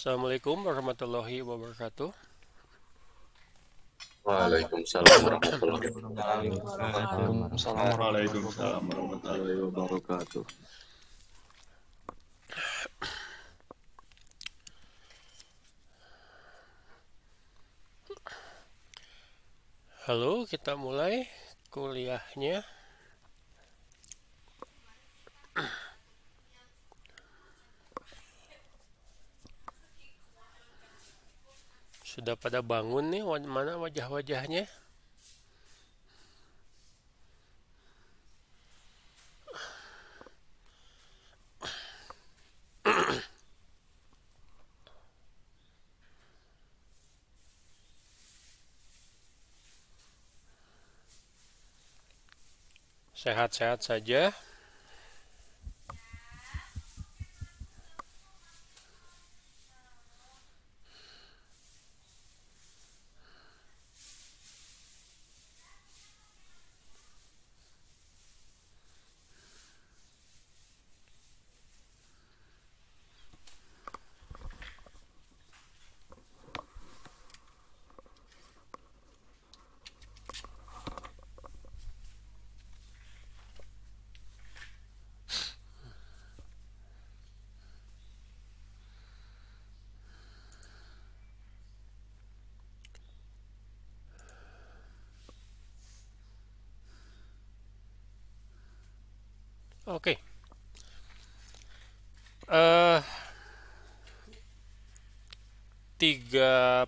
Assalamualaikum warahmatullahi wabarakatuh. Waalaikumsalam warahmatullahi wabarakatuh. Halo, kita mulai kuliahnya. sudah pada bangun nih mana wajah-wajahnya sehat-sehat saja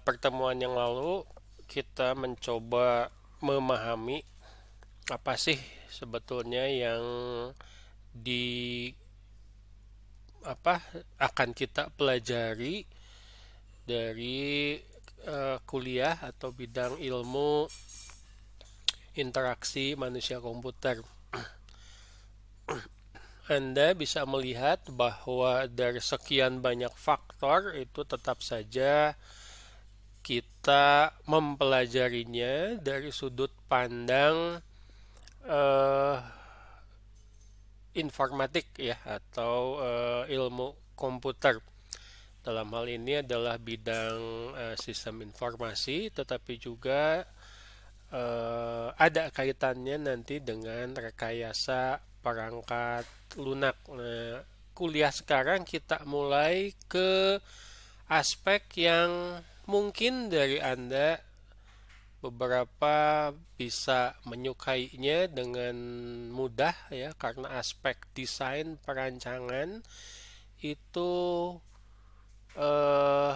pertemuan yang lalu kita mencoba memahami apa sih sebetulnya yang di apa akan kita pelajari dari uh, kuliah atau bidang ilmu interaksi manusia komputer. Anda bisa melihat bahwa dari sekian banyak faktor itu tetap saja kita mempelajarinya dari sudut pandang uh, informatik ya atau uh, ilmu komputer. Dalam hal ini adalah bidang uh, sistem informasi tetapi juga uh, ada kaitannya nanti dengan rekayasa perangkat lunak. Nah, kuliah sekarang kita mulai ke aspek yang mungkin dari Anda beberapa bisa menyukainya dengan mudah ya karena aspek desain perancangan itu eh,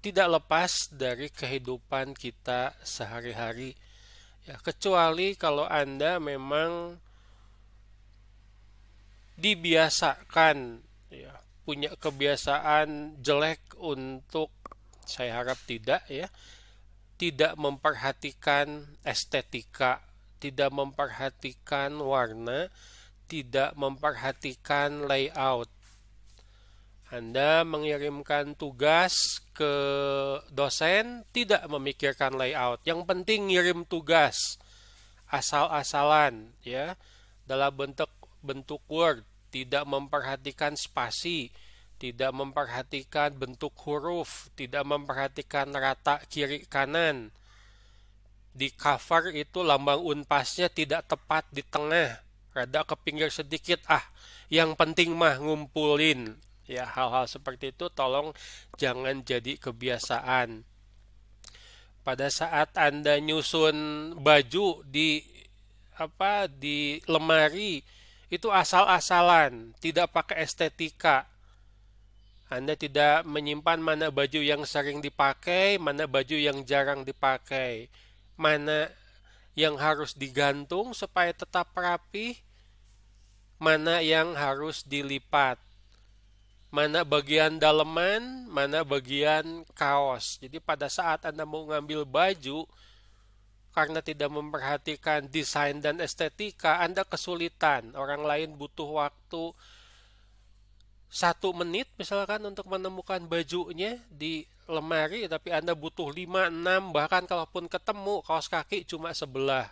tidak lepas dari kehidupan kita sehari-hari ya kecuali kalau anda memang dibiasakan ya punya kebiasaan jelek untuk saya harap tidak ya tidak memperhatikan estetika, tidak memperhatikan warna, tidak memperhatikan layout. Anda mengirimkan tugas ke dosen tidak memikirkan layout. Yang penting ngirim tugas asal-asalan ya dalam bentuk bentuk Word tidak memperhatikan spasi, tidak memperhatikan bentuk huruf, tidak memperhatikan rata kiri kanan. Di cover itu lambang unpasnya tidak tepat di tengah, rada ke pinggir sedikit. Ah, yang penting mah ngumpulin. Ya, hal-hal seperti itu tolong jangan jadi kebiasaan. Pada saat Anda nyusun baju di apa di lemari, itu asal-asalan, tidak pakai estetika. Anda tidak menyimpan mana baju yang sering dipakai, mana baju yang jarang dipakai, mana yang harus digantung supaya tetap rapi, mana yang harus dilipat, mana bagian daleman, mana bagian kaos. Jadi pada saat Anda mau ngambil baju, karena tidak memperhatikan desain dan estetika, Anda kesulitan. Orang lain butuh waktu satu menit misalkan untuk menemukan bajunya di lemari, tapi Anda butuh 5, 6, bahkan kalaupun ketemu kaos kaki cuma sebelah.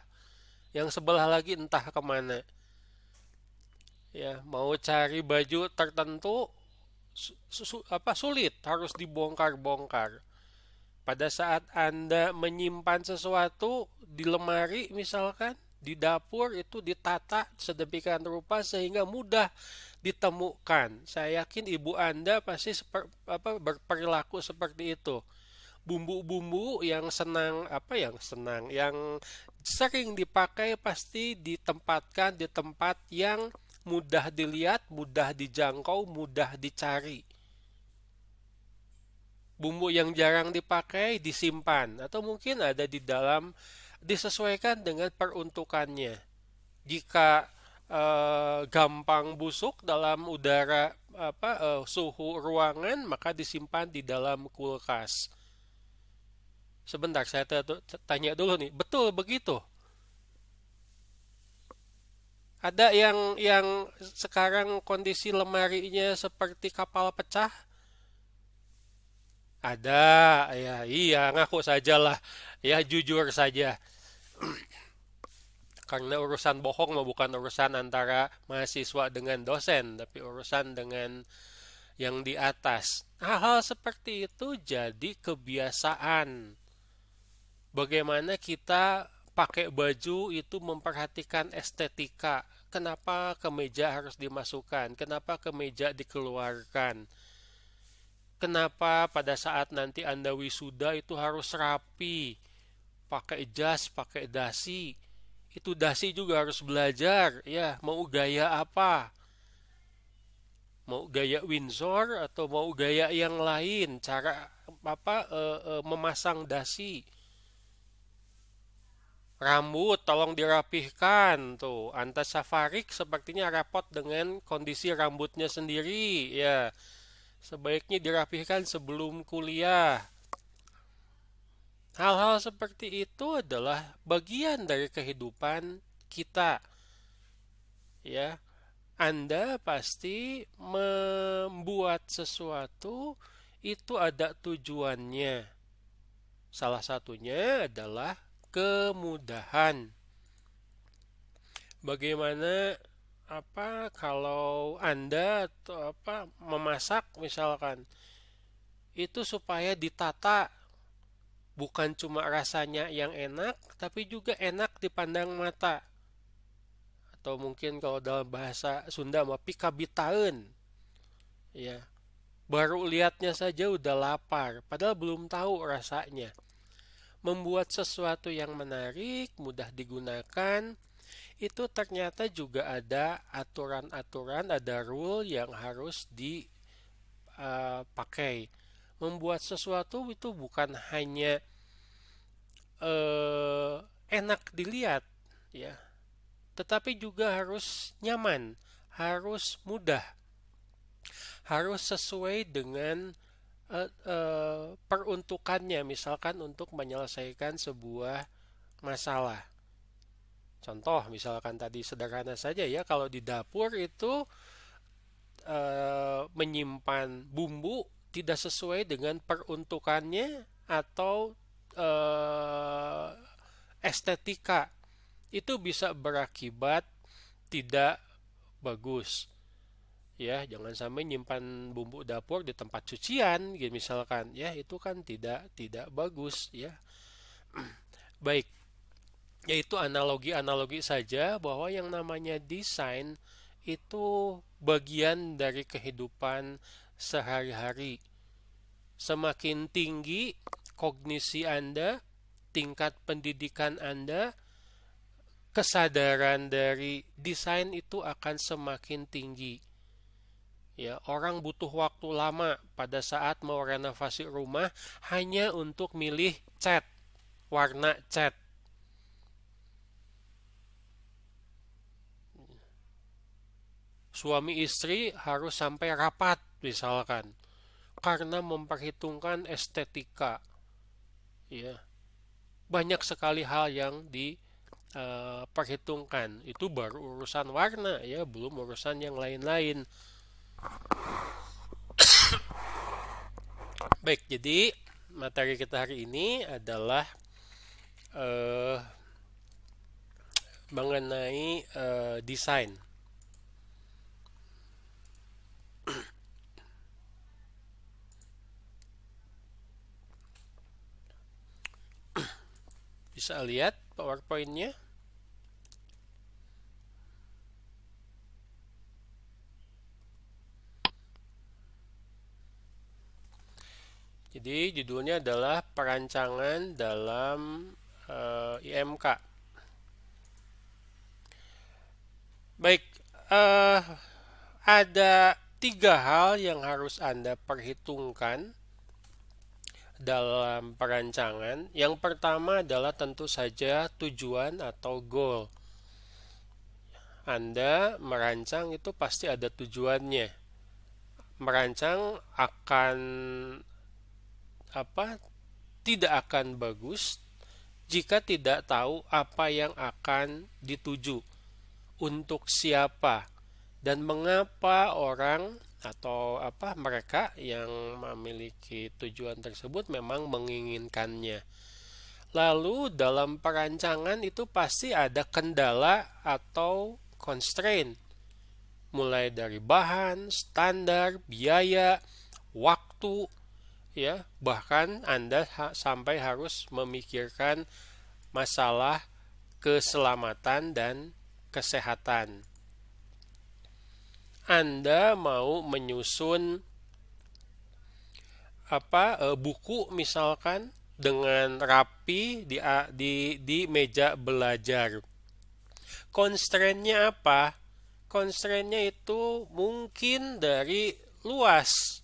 Yang sebelah lagi entah kemana. Ya, mau cari baju tertentu su, su, apa sulit harus dibongkar-bongkar. Pada saat Anda menyimpan sesuatu di lemari misalkan, di dapur itu ditata sedemikian rupa sehingga mudah ditemukan. Saya yakin ibu Anda pasti seper, apa, berperilaku seperti itu. Bumbu-bumbu yang senang apa yang senang yang sering dipakai pasti ditempatkan di tempat yang mudah dilihat, mudah dijangkau, mudah dicari bumbu yang jarang dipakai disimpan atau mungkin ada di dalam disesuaikan dengan peruntukannya. Jika eh, gampang busuk dalam udara apa eh, suhu ruangan maka disimpan di dalam kulkas. Sebentar saya tanya dulu nih, betul begitu? Ada yang yang sekarang kondisi lemarinya seperti kapal pecah? Ada, ya iya ngaku sajalah, ya jujur saja. Karena urusan bohong mah bukan urusan antara mahasiswa dengan dosen, tapi urusan dengan yang di atas. Hal-hal seperti itu jadi kebiasaan. Bagaimana kita pakai baju itu memperhatikan estetika. Kenapa kemeja harus dimasukkan? Kenapa kemeja dikeluarkan? Kenapa pada saat nanti Anda wisuda itu harus rapi, pakai jas, pakai dasi. Itu dasi juga harus belajar, ya, mau gaya apa? Mau gaya Windsor atau mau gaya yang lain, cara apa e, e, memasang dasi. Rambut tolong dirapihkan tuh. antasafarik sepertinya repot dengan kondisi rambutnya sendiri, ya sebaiknya dirapihkan sebelum kuliah. Hal-hal seperti itu adalah bagian dari kehidupan kita. Ya, Anda pasti membuat sesuatu itu ada tujuannya. Salah satunya adalah kemudahan. Bagaimana apa kalau Anda atau apa memasak misalkan itu supaya ditata bukan cuma rasanya yang enak tapi juga enak dipandang mata atau mungkin kalau dalam bahasa Sunda mah pikabitaen ya baru lihatnya saja udah lapar padahal belum tahu rasanya membuat sesuatu yang menarik mudah digunakan itu ternyata juga ada aturan-aturan, ada rule yang harus dipakai. Eh, Membuat sesuatu itu bukan hanya eh, enak dilihat, ya, tetapi juga harus nyaman, harus mudah, harus sesuai dengan eh, eh, peruntukannya, misalkan untuk menyelesaikan sebuah masalah. Contoh misalkan tadi sederhana saja ya kalau di dapur itu e, menyimpan bumbu tidak sesuai dengan peruntukannya atau e, estetika itu bisa berakibat tidak bagus. Ya, jangan sampai nyimpan bumbu dapur di tempat cucian gitu misalkan ya, itu kan tidak tidak bagus ya. Baik yaitu analogi-analogi saja bahwa yang namanya desain itu bagian dari kehidupan sehari-hari. Semakin tinggi kognisi Anda, tingkat pendidikan Anda, kesadaran dari desain itu akan semakin tinggi. Ya, orang butuh waktu lama pada saat mau renovasi rumah hanya untuk milih cat, warna cat suami istri harus sampai rapat misalkan karena memperhitungkan estetika ya banyak sekali hal yang diperhitungkan eh, uh, itu baru urusan warna ya belum urusan yang lain-lain baik jadi materi kita hari ini adalah uh, mengenai uh, desain Bisa lihat PowerPointnya. Jadi judulnya adalah perancangan dalam uh, eh, IMK. Baik, uh, ada tiga hal yang harus Anda perhitungkan dalam perancangan. Yang pertama adalah tentu saja tujuan atau goal. Anda merancang itu pasti ada tujuannya. Merancang akan apa? Tidak akan bagus jika tidak tahu apa yang akan dituju, untuk siapa, dan mengapa orang atau apa mereka yang memiliki tujuan tersebut memang menginginkannya. Lalu dalam perancangan itu pasti ada kendala atau constraint mulai dari bahan, standar, biaya, waktu ya, bahkan Anda ha sampai harus memikirkan masalah keselamatan dan kesehatan. Anda mau menyusun apa e, buku misalkan dengan rapi di di di meja belajar. constraint apa? constraint itu mungkin dari luas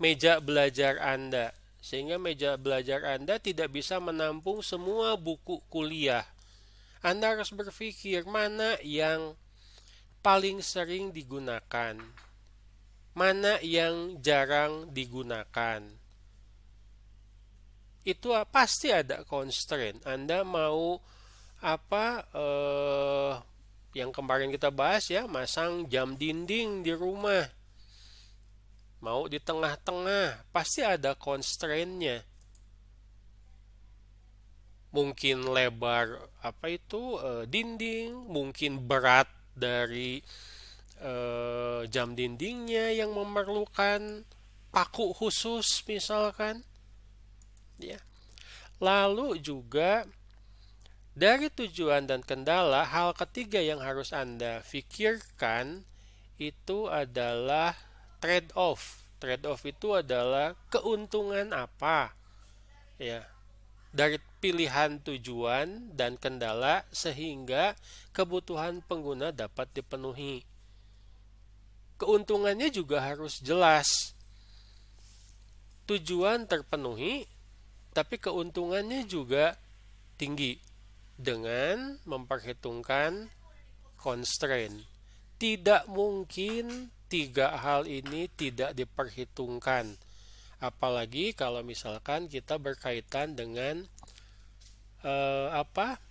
meja belajar Anda sehingga meja belajar Anda tidak bisa menampung semua buku kuliah. Anda harus berpikir mana yang paling sering digunakan? Mana yang jarang digunakan? Itu pasti ada constraint. Anda mau apa eh, yang kemarin kita bahas ya, masang jam dinding di rumah. Mau di tengah-tengah, pasti ada constraint-nya mungkin lebar apa itu eh, dinding, mungkin berat dari uh, jam dindingnya yang memerlukan paku khusus misalkan ya lalu juga dari tujuan dan kendala hal ketiga yang harus Anda pikirkan itu adalah trade off trade off itu adalah keuntungan apa ya dari pilihan tujuan dan kendala sehingga kebutuhan pengguna dapat dipenuhi. Keuntungannya juga harus jelas. Tujuan terpenuhi, tapi keuntungannya juga tinggi dengan memperhitungkan constraint. Tidak mungkin tiga hal ini tidak diperhitungkan. Apalagi kalau misalkan kita berkaitan dengan uh, apa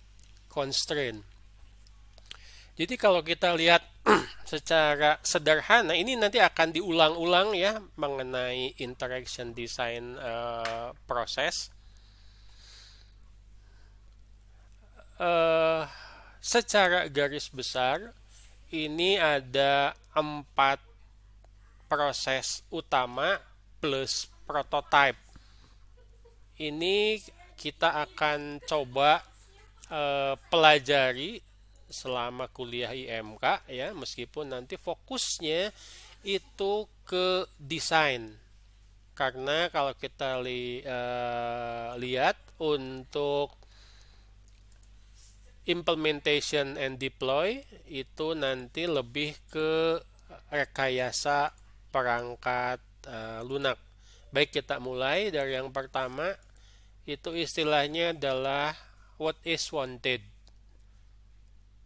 constraint. Jadi kalau kita lihat secara sederhana ini nanti akan diulang-ulang ya mengenai interaction design uh, proses. Uh, secara garis besar ini ada empat proses utama plus prototype. Ini kita akan coba eh, pelajari selama kuliah IMK ya meskipun nanti fokusnya itu ke desain karena kalau kita li, eh, lihat untuk implementation and deploy itu nanti lebih ke rekayasa perangkat eh, lunak baik kita mulai dari yang pertama itu istilahnya adalah what is wanted.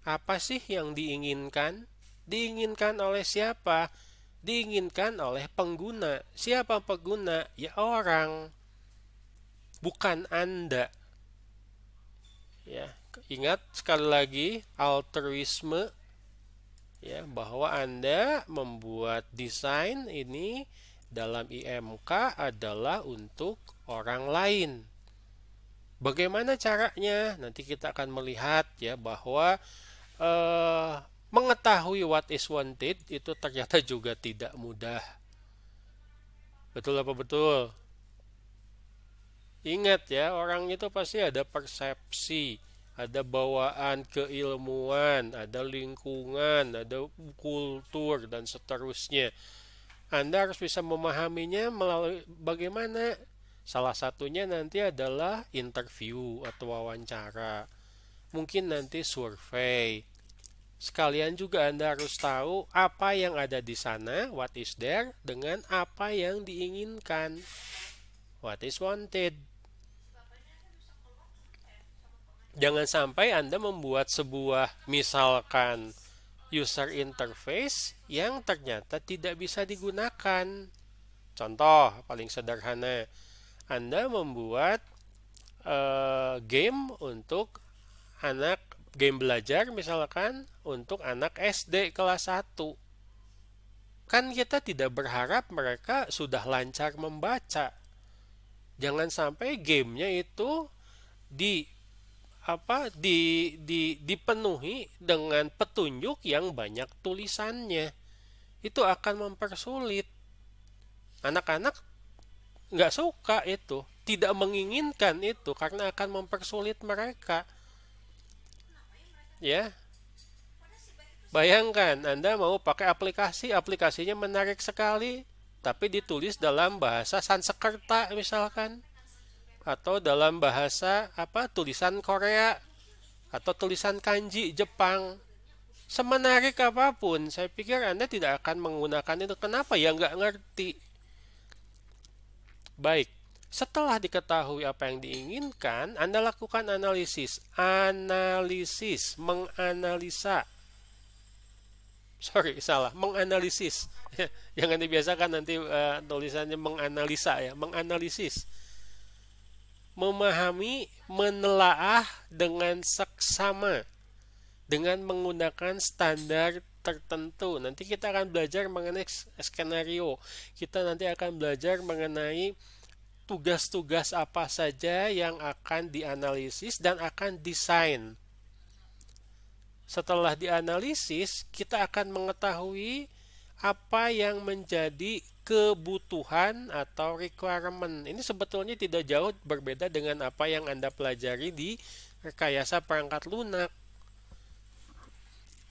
Apa sih yang diinginkan? Diinginkan oleh siapa? Diinginkan oleh pengguna. Siapa pengguna? Ya orang. Bukan Anda. Ya, ingat sekali lagi altruisme ya bahwa Anda membuat desain ini dalam IMK adalah untuk orang lain Bagaimana caranya? Nanti kita akan melihat ya bahwa eh, mengetahui what is wanted itu ternyata juga tidak mudah. Betul apa betul? Ingat ya, orang itu pasti ada persepsi, ada bawaan keilmuan, ada lingkungan, ada kultur dan seterusnya. Anda harus bisa memahaminya melalui bagaimana Salah satunya nanti adalah interview atau wawancara. Mungkin nanti survei. Sekalian juga Anda harus tahu apa yang ada di sana, what is there, dengan apa yang diinginkan, what is wanted. Jangan sampai Anda membuat sebuah misalkan user interface yang ternyata tidak bisa digunakan. Contoh paling sederhana, anda membuat uh, game untuk anak game belajar misalkan untuk anak SD kelas 1. Kan kita tidak berharap mereka sudah lancar membaca. Jangan sampai gamenya itu di apa di, di dipenuhi dengan petunjuk yang banyak tulisannya. Itu akan mempersulit. Anak-anak nggak suka itu tidak menginginkan itu karena akan mempersulit mereka ya bayangkan anda mau pakai aplikasi aplikasinya menarik sekali tapi ditulis dalam bahasa Sanskerta misalkan atau dalam bahasa apa tulisan Korea atau tulisan kanji Jepang semenarik apapun saya pikir anda tidak akan menggunakan itu kenapa ya nggak ngerti Baik, setelah diketahui apa yang diinginkan, Anda lakukan analisis. Analisis, menganalisa. Sorry, salah, menganalisis. Jangan dibiasakan nanti uh, tulisannya menganalisa ya, menganalisis. Memahami, menelaah dengan seksama dengan menggunakan standar tertentu. Nanti kita akan belajar mengenai skenario. Kita nanti akan belajar mengenai tugas-tugas apa saja yang akan dianalisis dan akan desain. Setelah dianalisis, kita akan mengetahui apa yang menjadi kebutuhan atau requirement. Ini sebetulnya tidak jauh berbeda dengan apa yang Anda pelajari di rekayasa perangkat lunak.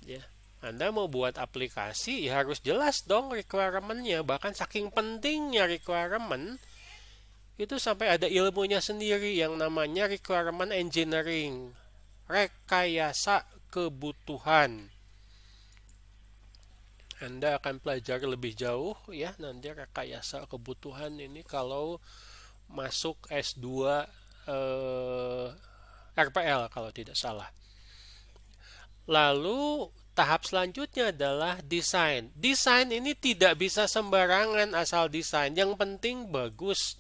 Ya. Yeah anda mau buat aplikasi ya harus jelas dong requirementnya bahkan saking pentingnya requirement itu sampai ada ilmunya sendiri yang namanya requirement engineering rekayasa kebutuhan Anda akan pelajari lebih jauh ya nanti rekayasa kebutuhan ini kalau masuk S2 eh, RPL kalau tidak salah Lalu tahap selanjutnya adalah desain. Desain ini tidak bisa sembarangan asal desain, yang penting bagus.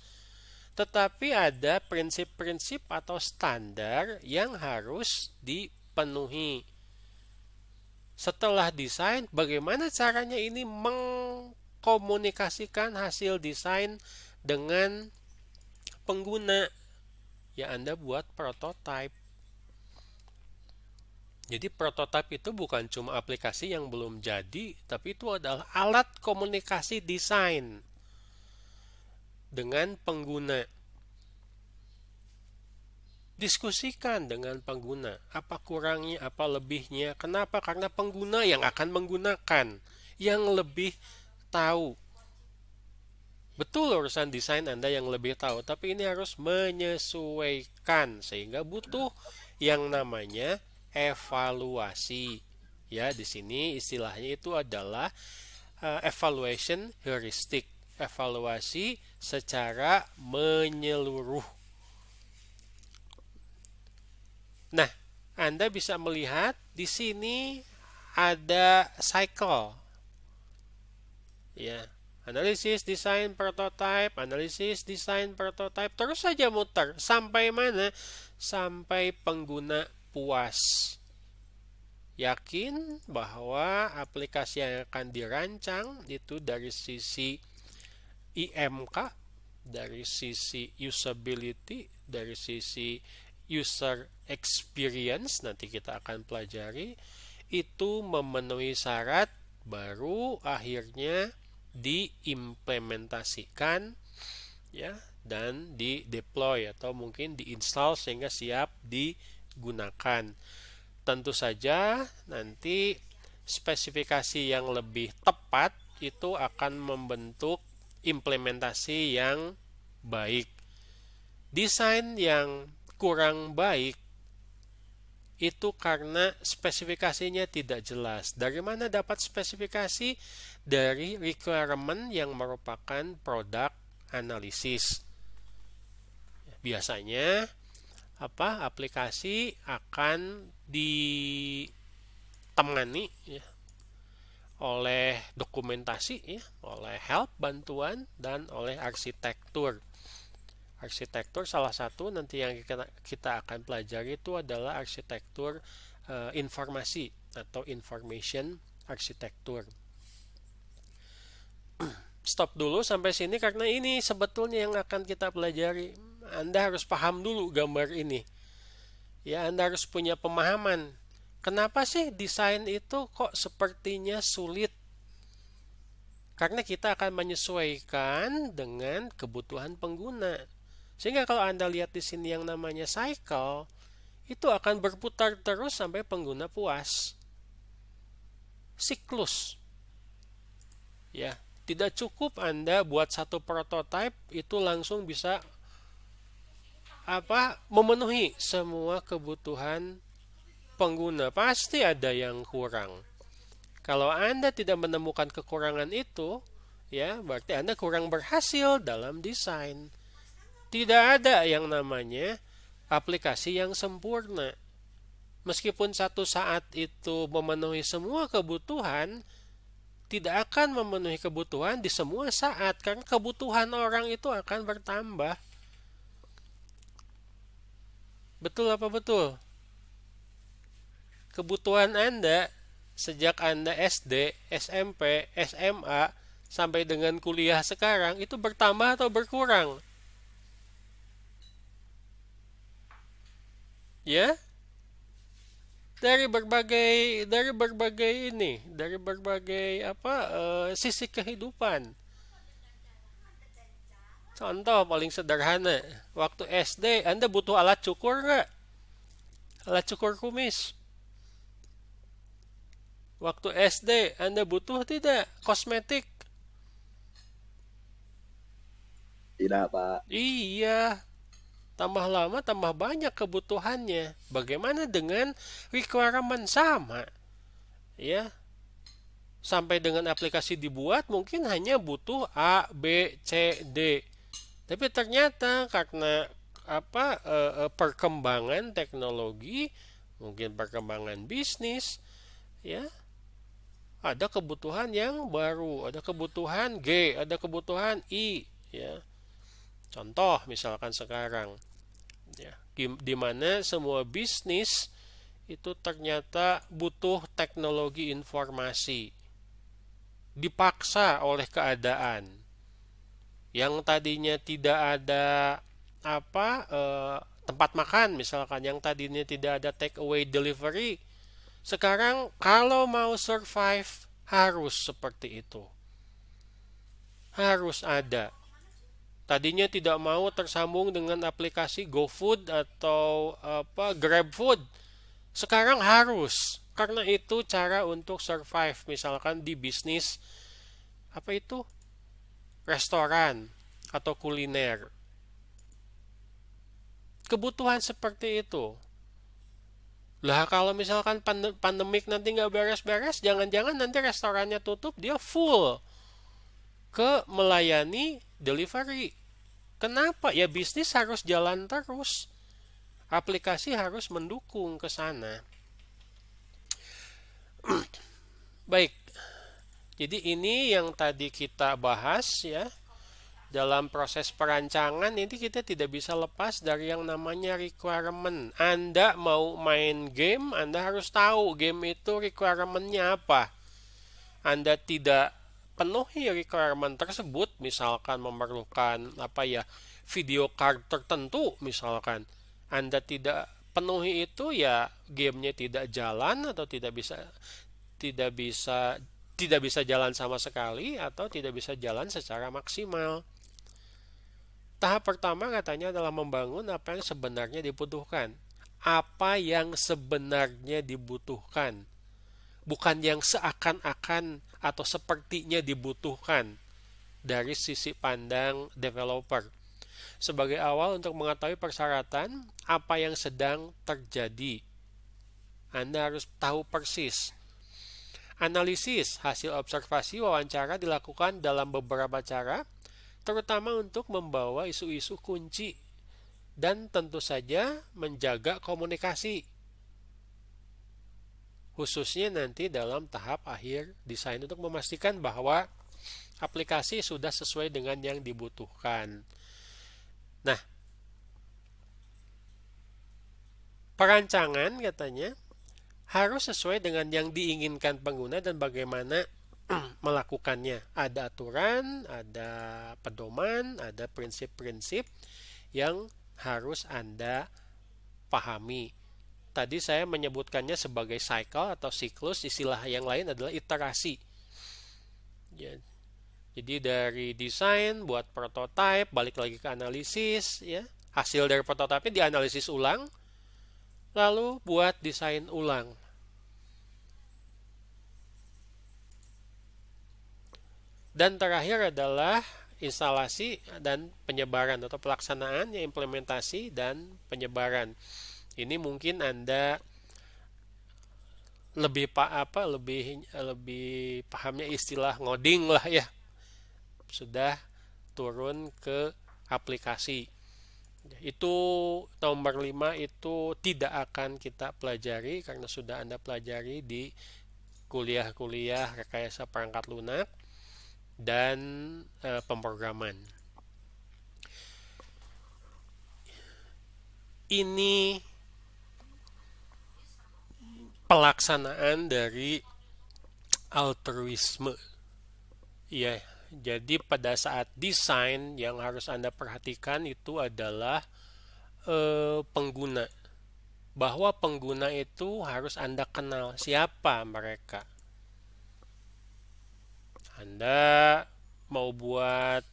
Tetapi ada prinsip-prinsip atau standar yang harus dipenuhi. Setelah desain, bagaimana caranya ini mengkomunikasikan hasil desain dengan pengguna? Ya, Anda buat prototipe jadi prototipe itu bukan cuma aplikasi yang belum jadi, tapi itu adalah alat komunikasi desain dengan pengguna. Diskusikan dengan pengguna, apa kurangnya, apa lebihnya. Kenapa? Karena pengguna yang akan menggunakan, yang lebih tahu. Betul urusan desain Anda yang lebih tahu, tapi ini harus menyesuaikan sehingga butuh yang namanya evaluasi. Ya, di sini istilahnya itu adalah uh, evaluation heuristic, evaluasi secara menyeluruh. Nah, Anda bisa melihat di sini ada cycle. Ya, analisis, desain, prototype, analisis, desain, prototype, terus saja muter sampai mana? Sampai pengguna puas yakin bahwa aplikasi yang akan dirancang itu dari sisi IMK, dari sisi usability, dari sisi user experience nanti kita akan pelajari itu memenuhi syarat baru akhirnya diimplementasikan ya dan di deploy atau mungkin diinstall sehingga siap di gunakan. Tentu saja nanti spesifikasi yang lebih tepat itu akan membentuk implementasi yang baik. Desain yang kurang baik itu karena spesifikasinya tidak jelas. Dari mana dapat spesifikasi? Dari requirement yang merupakan produk analisis. Biasanya apa aplikasi akan ditemani ya oleh dokumentasi ya, oleh help bantuan dan oleh arsitektur. Arsitektur salah satu nanti yang kita, akan pelajari itu adalah arsitektur e, informasi atau information arsitektur. Stop dulu sampai sini karena ini sebetulnya yang akan kita pelajari. Anda harus paham dulu gambar ini. Ya, Anda harus punya pemahaman. Kenapa sih desain itu kok sepertinya sulit? Karena kita akan menyesuaikan dengan kebutuhan pengguna. Sehingga kalau Anda lihat di sini yang namanya cycle, itu akan berputar terus sampai pengguna puas. Siklus. Ya, tidak cukup Anda buat satu prototype itu langsung bisa apa memenuhi semua kebutuhan pengguna. Pasti ada yang kurang. Kalau Anda tidak menemukan kekurangan itu, ya berarti Anda kurang berhasil dalam desain. Tidak ada yang namanya aplikasi yang sempurna. Meskipun satu saat itu memenuhi semua kebutuhan, tidak akan memenuhi kebutuhan di semua saat karena kebutuhan orang itu akan bertambah. Betul apa betul? Kebutuhan Anda sejak Anda SD, SMP, SMA, sampai dengan kuliah sekarang itu bertambah atau berkurang? Ya? Dari berbagai dari berbagai ini, dari berbagai apa uh, sisi kehidupan. Contoh paling sederhana, waktu SD Anda butuh alat cukur nggak? Alat cukur kumis. Waktu SD Anda butuh tidak kosmetik? Tidak, Pak. Iya. Tambah lama tambah banyak kebutuhannya. Bagaimana dengan requirement sama? Ya. Sampai dengan aplikasi dibuat mungkin hanya butuh A, B, C, D tapi ternyata karena apa e, e, perkembangan teknologi, mungkin perkembangan bisnis, ya ada kebutuhan yang baru, ada kebutuhan G, ada kebutuhan I, ya. Contoh misalkan sekarang, ya, di mana semua bisnis itu ternyata butuh teknologi informasi, dipaksa oleh keadaan yang tadinya tidak ada apa eh, tempat makan misalkan yang tadinya tidak ada take away delivery sekarang kalau mau survive harus seperti itu harus ada tadinya tidak mau tersambung dengan aplikasi GoFood atau apa GrabFood sekarang harus karena itu cara untuk survive misalkan di bisnis apa itu restoran, atau kuliner. Kebutuhan seperti itu. Lah kalau misalkan pandemik nanti nggak beres-beres, jangan-jangan nanti restorannya tutup, dia full ke melayani delivery. Kenapa? Ya bisnis harus jalan terus. Aplikasi harus mendukung ke sana. Baik, jadi ini yang tadi kita bahas ya dalam proses perancangan ini kita tidak bisa lepas dari yang namanya requirement. Anda mau main game, Anda harus tahu game itu requirementnya apa. Anda tidak penuhi requirement tersebut, misalkan memerlukan apa ya video card tertentu, misalkan Anda tidak penuhi itu ya gamenya tidak jalan atau tidak bisa tidak bisa tidak bisa jalan sama sekali atau tidak bisa jalan secara maksimal. Tahap pertama katanya adalah membangun apa yang sebenarnya dibutuhkan. Apa yang sebenarnya dibutuhkan. Bukan yang seakan-akan atau sepertinya dibutuhkan dari sisi pandang developer. Sebagai awal untuk mengetahui persyaratan apa yang sedang terjadi. Anda harus tahu persis Analisis hasil observasi wawancara dilakukan dalam beberapa cara, terutama untuk membawa isu-isu kunci dan tentu saja menjaga komunikasi. Khususnya nanti dalam tahap akhir desain untuk memastikan bahwa aplikasi sudah sesuai dengan yang dibutuhkan. Nah, perancangan katanya harus sesuai dengan yang diinginkan pengguna dan bagaimana melakukannya. Ada aturan, ada pedoman, ada prinsip-prinsip yang harus Anda pahami. Tadi saya menyebutkannya sebagai cycle atau siklus, istilah yang lain adalah iterasi. Ya, jadi dari desain, buat prototipe, balik lagi ke analisis, ya. Hasil dari prototipe dianalisis ulang, Lalu buat desain ulang. Dan terakhir adalah instalasi dan penyebaran atau pelaksanaan pelaksanaannya implementasi dan penyebaran. Ini mungkin Anda lebih pak apa lebih lebih pahamnya istilah ngoding lah ya. Sudah turun ke aplikasi. Itu nomor 5 itu tidak akan kita pelajari karena sudah Anda pelajari di kuliah-kuliah rekayasa perangkat lunak dan e, pemrograman. Ini pelaksanaan dari altruisme. Iya, jadi pada saat desain yang harus Anda perhatikan itu adalah eh, pengguna. Bahwa pengguna itu harus Anda kenal siapa mereka. Anda mau buat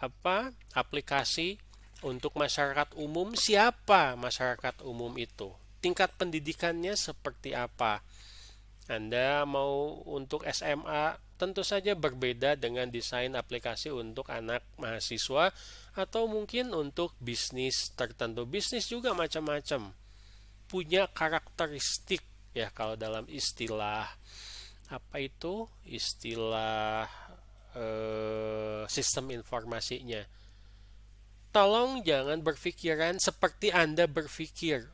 apa? aplikasi untuk masyarakat umum, siapa masyarakat umum itu? Tingkat pendidikannya seperti apa? Anda mau untuk SMA tentu saja berbeda dengan desain aplikasi untuk anak mahasiswa atau mungkin untuk bisnis tertentu. Bisnis juga macam-macam. Punya karakteristik ya kalau dalam istilah apa itu? Istilah eh, sistem informasinya. Tolong jangan berpikiran seperti Anda berpikir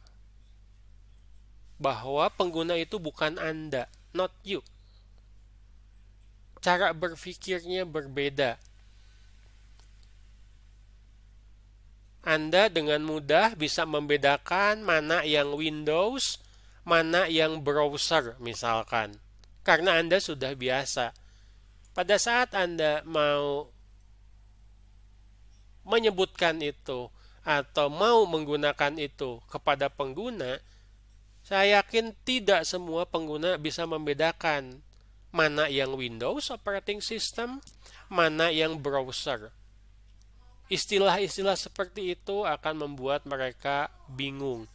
bahwa pengguna itu bukan Anda, not you cara berpikirnya berbeda. Anda dengan mudah bisa membedakan mana yang Windows, mana yang browser misalkan. Karena Anda sudah biasa. Pada saat Anda mau menyebutkan itu atau mau menggunakan itu kepada pengguna, saya yakin tidak semua pengguna bisa membedakan mana yang Windows operating system, mana yang browser. Istilah-istilah seperti itu akan membuat mereka bingung.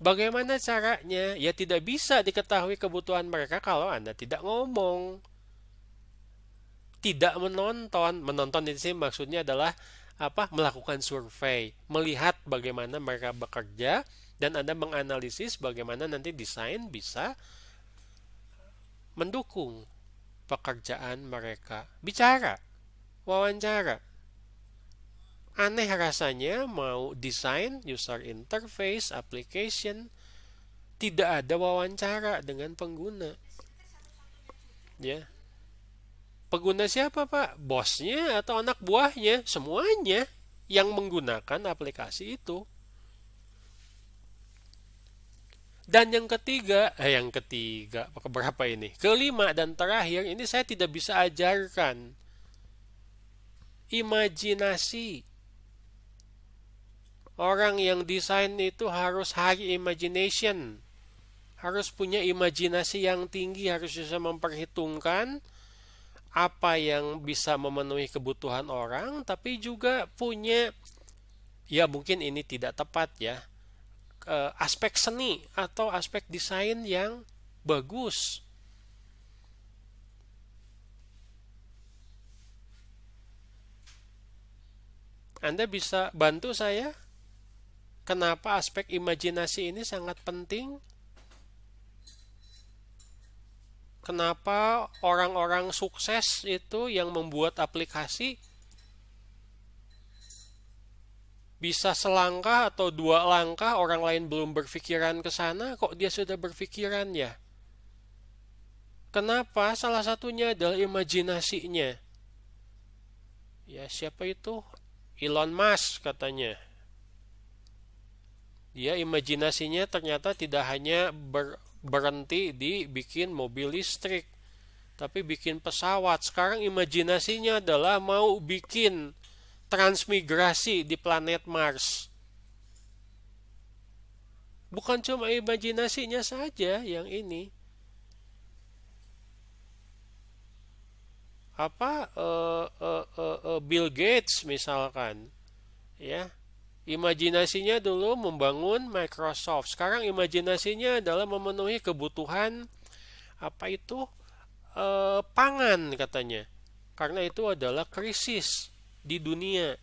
Bagaimana caranya? Ya tidak bisa diketahui kebutuhan mereka kalau Anda tidak ngomong. Tidak menonton. Menonton di sini maksudnya adalah apa? melakukan survei, melihat bagaimana mereka bekerja dan Anda menganalisis bagaimana nanti desain bisa mendukung pekerjaan mereka. Bicara, wawancara. Aneh rasanya mau desain user interface application tidak ada wawancara dengan pengguna. Ya. Pengguna siapa, Pak? Bosnya atau anak buahnya? Semuanya yang menggunakan aplikasi itu. Dan yang ketiga, eh yang ketiga, berapa ini? Kelima dan terakhir, ini saya tidak bisa ajarkan. Imajinasi. Orang yang desain itu harus high imagination. Harus punya imajinasi yang tinggi, harus bisa memperhitungkan apa yang bisa memenuhi kebutuhan orang, tapi juga punya, ya mungkin ini tidak tepat ya, uh, aspek seni atau aspek desain yang bagus. Anda bisa bantu saya? Kenapa aspek imajinasi ini sangat penting? Kenapa orang-orang sukses itu yang membuat aplikasi bisa selangkah atau dua langkah orang lain belum berpikiran ke sana kok dia sudah berpikiran ya kenapa salah satunya adalah imajinasinya ya siapa itu Elon Musk katanya dia imajinasinya ternyata tidak hanya ber, berhenti di bikin mobil listrik tapi bikin pesawat sekarang imajinasinya adalah mau bikin transmigrasi di planet Mars. Bukan cuma imajinasinya saja yang ini. Apa uh, uh, uh, uh, Bill Gates misalkan, ya, imajinasinya dulu membangun Microsoft. Sekarang imajinasinya adalah memenuhi kebutuhan apa itu uh, pangan katanya, karena itu adalah krisis di dunia.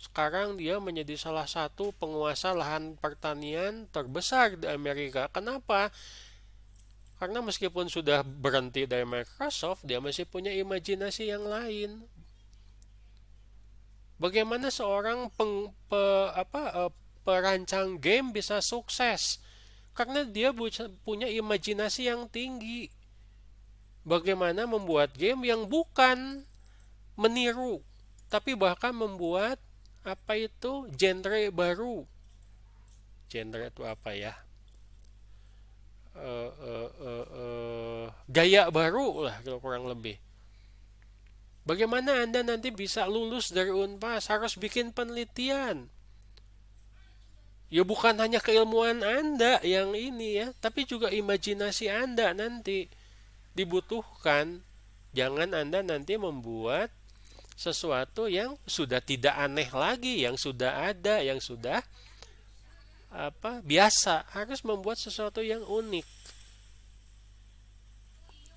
Sekarang dia menjadi salah satu penguasa lahan pertanian terbesar di Amerika. Kenapa? Karena meskipun sudah berhenti dari Microsoft, dia masih punya imajinasi yang lain. Bagaimana seorang peng, pe, apa, e, perancang game bisa sukses? Karena dia punya imajinasi yang tinggi. Bagaimana membuat game yang bukan meniru tapi bahkan membuat apa itu genre baru genre itu apa ya uh, uh, uh, uh, gaya baru lah kalau kurang lebih bagaimana anda nanti bisa lulus dari unpas harus bikin penelitian ya bukan hanya keilmuan anda yang ini ya tapi juga imajinasi anda nanti dibutuhkan jangan anda nanti membuat sesuatu yang sudah tidak aneh lagi, yang sudah ada, yang sudah apa biasa harus membuat sesuatu yang unik.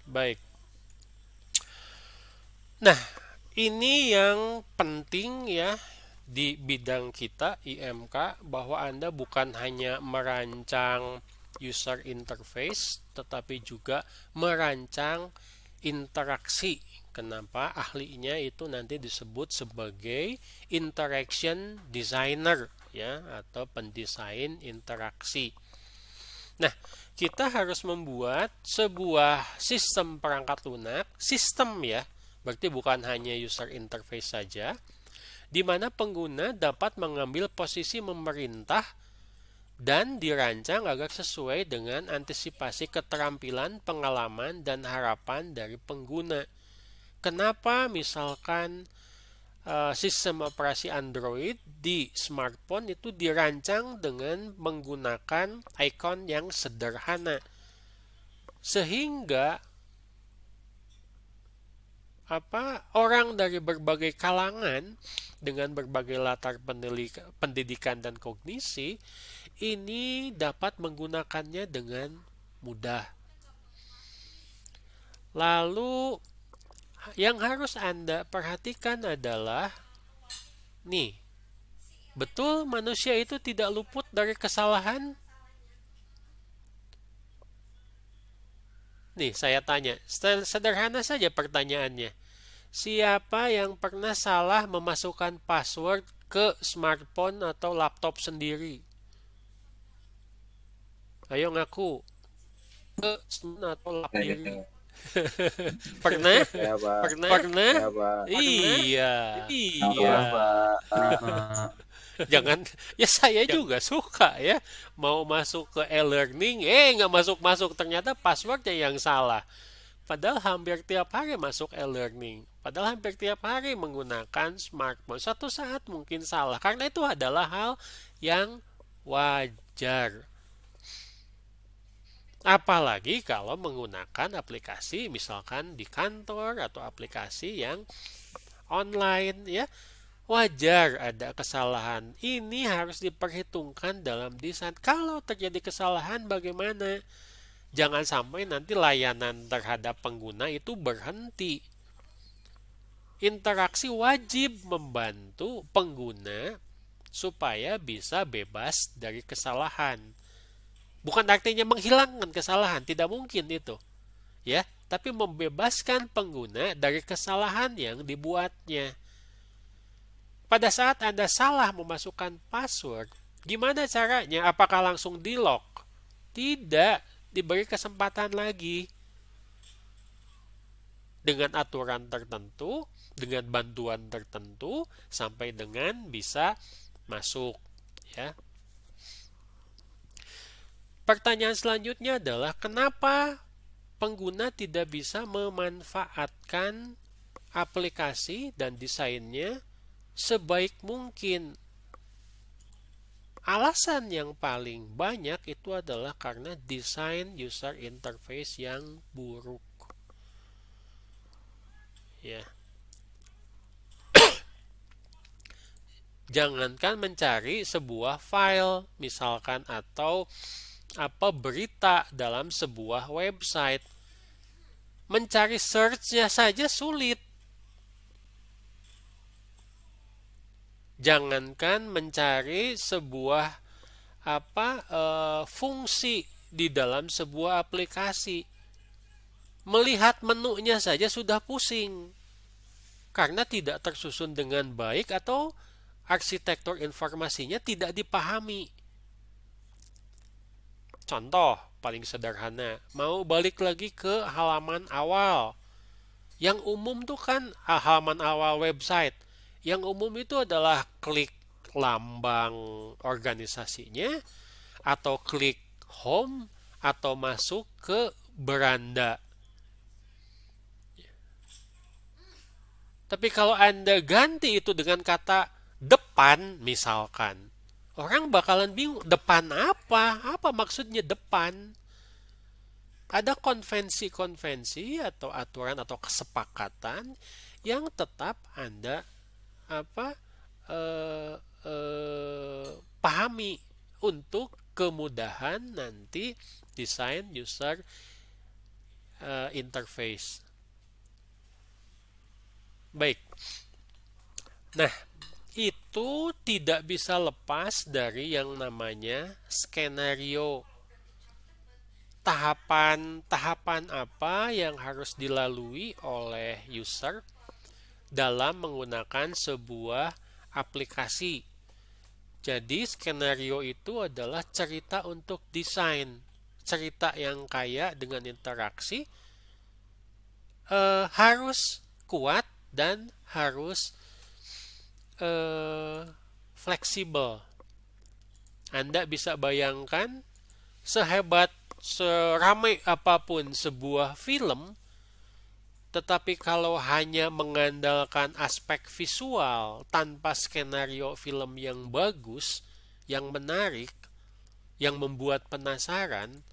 Baik. Nah, ini yang penting ya di bidang kita IMK bahwa Anda bukan hanya merancang user interface tetapi juga merancang interaksi Kenapa ahlinya itu nanti disebut sebagai interaction designer ya atau pendesain interaksi. Nah, kita harus membuat sebuah sistem perangkat lunak, sistem ya, berarti bukan hanya user interface saja, di mana pengguna dapat mengambil posisi memerintah dan dirancang agar sesuai dengan antisipasi keterampilan, pengalaman, dan harapan dari pengguna kenapa misalkan uh, sistem operasi Android di smartphone itu dirancang dengan menggunakan icon yang sederhana sehingga apa orang dari berbagai kalangan dengan berbagai latar pendidikan dan kognisi ini dapat menggunakannya dengan mudah. Lalu yang harus Anda perhatikan adalah nih. Betul manusia itu tidak luput dari kesalahan? Nih, saya tanya. Sederhana saja pertanyaannya. Siapa yang pernah salah memasukkan password ke smartphone atau laptop sendiri? Ayo ngaku. Ke smartphone atau laptop sendiri. pernah ya, pak. pernah pernah ya, pak. iya iya, iya. jangan ya saya juga suka ya mau masuk ke e-learning eh nggak masuk masuk ternyata passwordnya yang salah padahal hampir tiap hari masuk e-learning padahal hampir tiap hari menggunakan smartphone satu saat mungkin salah karena itu adalah hal yang wajar Apalagi kalau menggunakan aplikasi misalkan di kantor atau aplikasi yang online ya. Wajar ada kesalahan. Ini harus diperhitungkan dalam desain. Kalau terjadi kesalahan bagaimana? Jangan sampai nanti layanan terhadap pengguna itu berhenti. Interaksi wajib membantu pengguna supaya bisa bebas dari kesalahan Bukan artinya menghilangkan kesalahan, tidak mungkin itu. Ya, tapi membebaskan pengguna dari kesalahan yang dibuatnya. Pada saat Anda salah memasukkan password, gimana caranya? Apakah langsung di-lock? Tidak, diberi kesempatan lagi. Dengan aturan tertentu, dengan bantuan tertentu sampai dengan bisa masuk ya Pertanyaan selanjutnya adalah kenapa pengguna tidak bisa memanfaatkan aplikasi dan desainnya sebaik mungkin. Alasan yang paling banyak itu adalah karena desain user interface yang buruk. Ya. Jangankan mencari sebuah file misalkan atau apa berita dalam sebuah website. Mencari searchnya saja sulit. Jangankan mencari sebuah apa e, fungsi di dalam sebuah aplikasi. Melihat menunya saja sudah pusing. Karena tidak tersusun dengan baik atau arsitektur informasinya tidak dipahami. Contoh paling sederhana, mau balik lagi ke halaman awal. Yang umum tuh kan halaman awal website. Yang umum itu adalah klik lambang organisasinya atau klik home atau masuk ke beranda. Tapi kalau Anda ganti itu dengan kata depan misalkan, orang bakalan bingung depan apa apa maksudnya depan ada konvensi-konvensi atau aturan atau kesepakatan yang tetap anda apa eh, eh, pahami untuk kemudahan nanti desain user eh, interface baik nah itu tidak bisa lepas dari yang namanya skenario. Tahapan-tahapan apa yang harus dilalui oleh user dalam menggunakan sebuah aplikasi. Jadi skenario itu adalah cerita untuk desain, cerita yang kaya dengan interaksi eh, harus kuat dan harus eh, fleksibel. Anda bisa bayangkan sehebat seramai apapun sebuah film tetapi kalau hanya mengandalkan aspek visual tanpa skenario film yang bagus, yang menarik, yang membuat penasaran,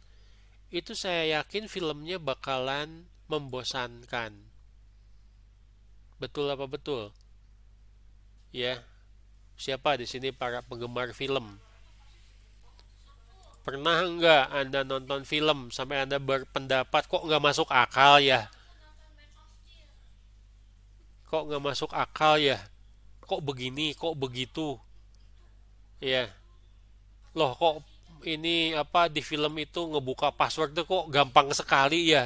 itu saya yakin filmnya bakalan membosankan. Betul apa betul? ya siapa di sini para penggemar film pernah nggak anda nonton film sampai anda berpendapat kok nggak masuk akal ya kok nggak masuk akal ya kok begini kok begitu ya loh kok ini apa di film itu ngebuka password itu kok gampang sekali ya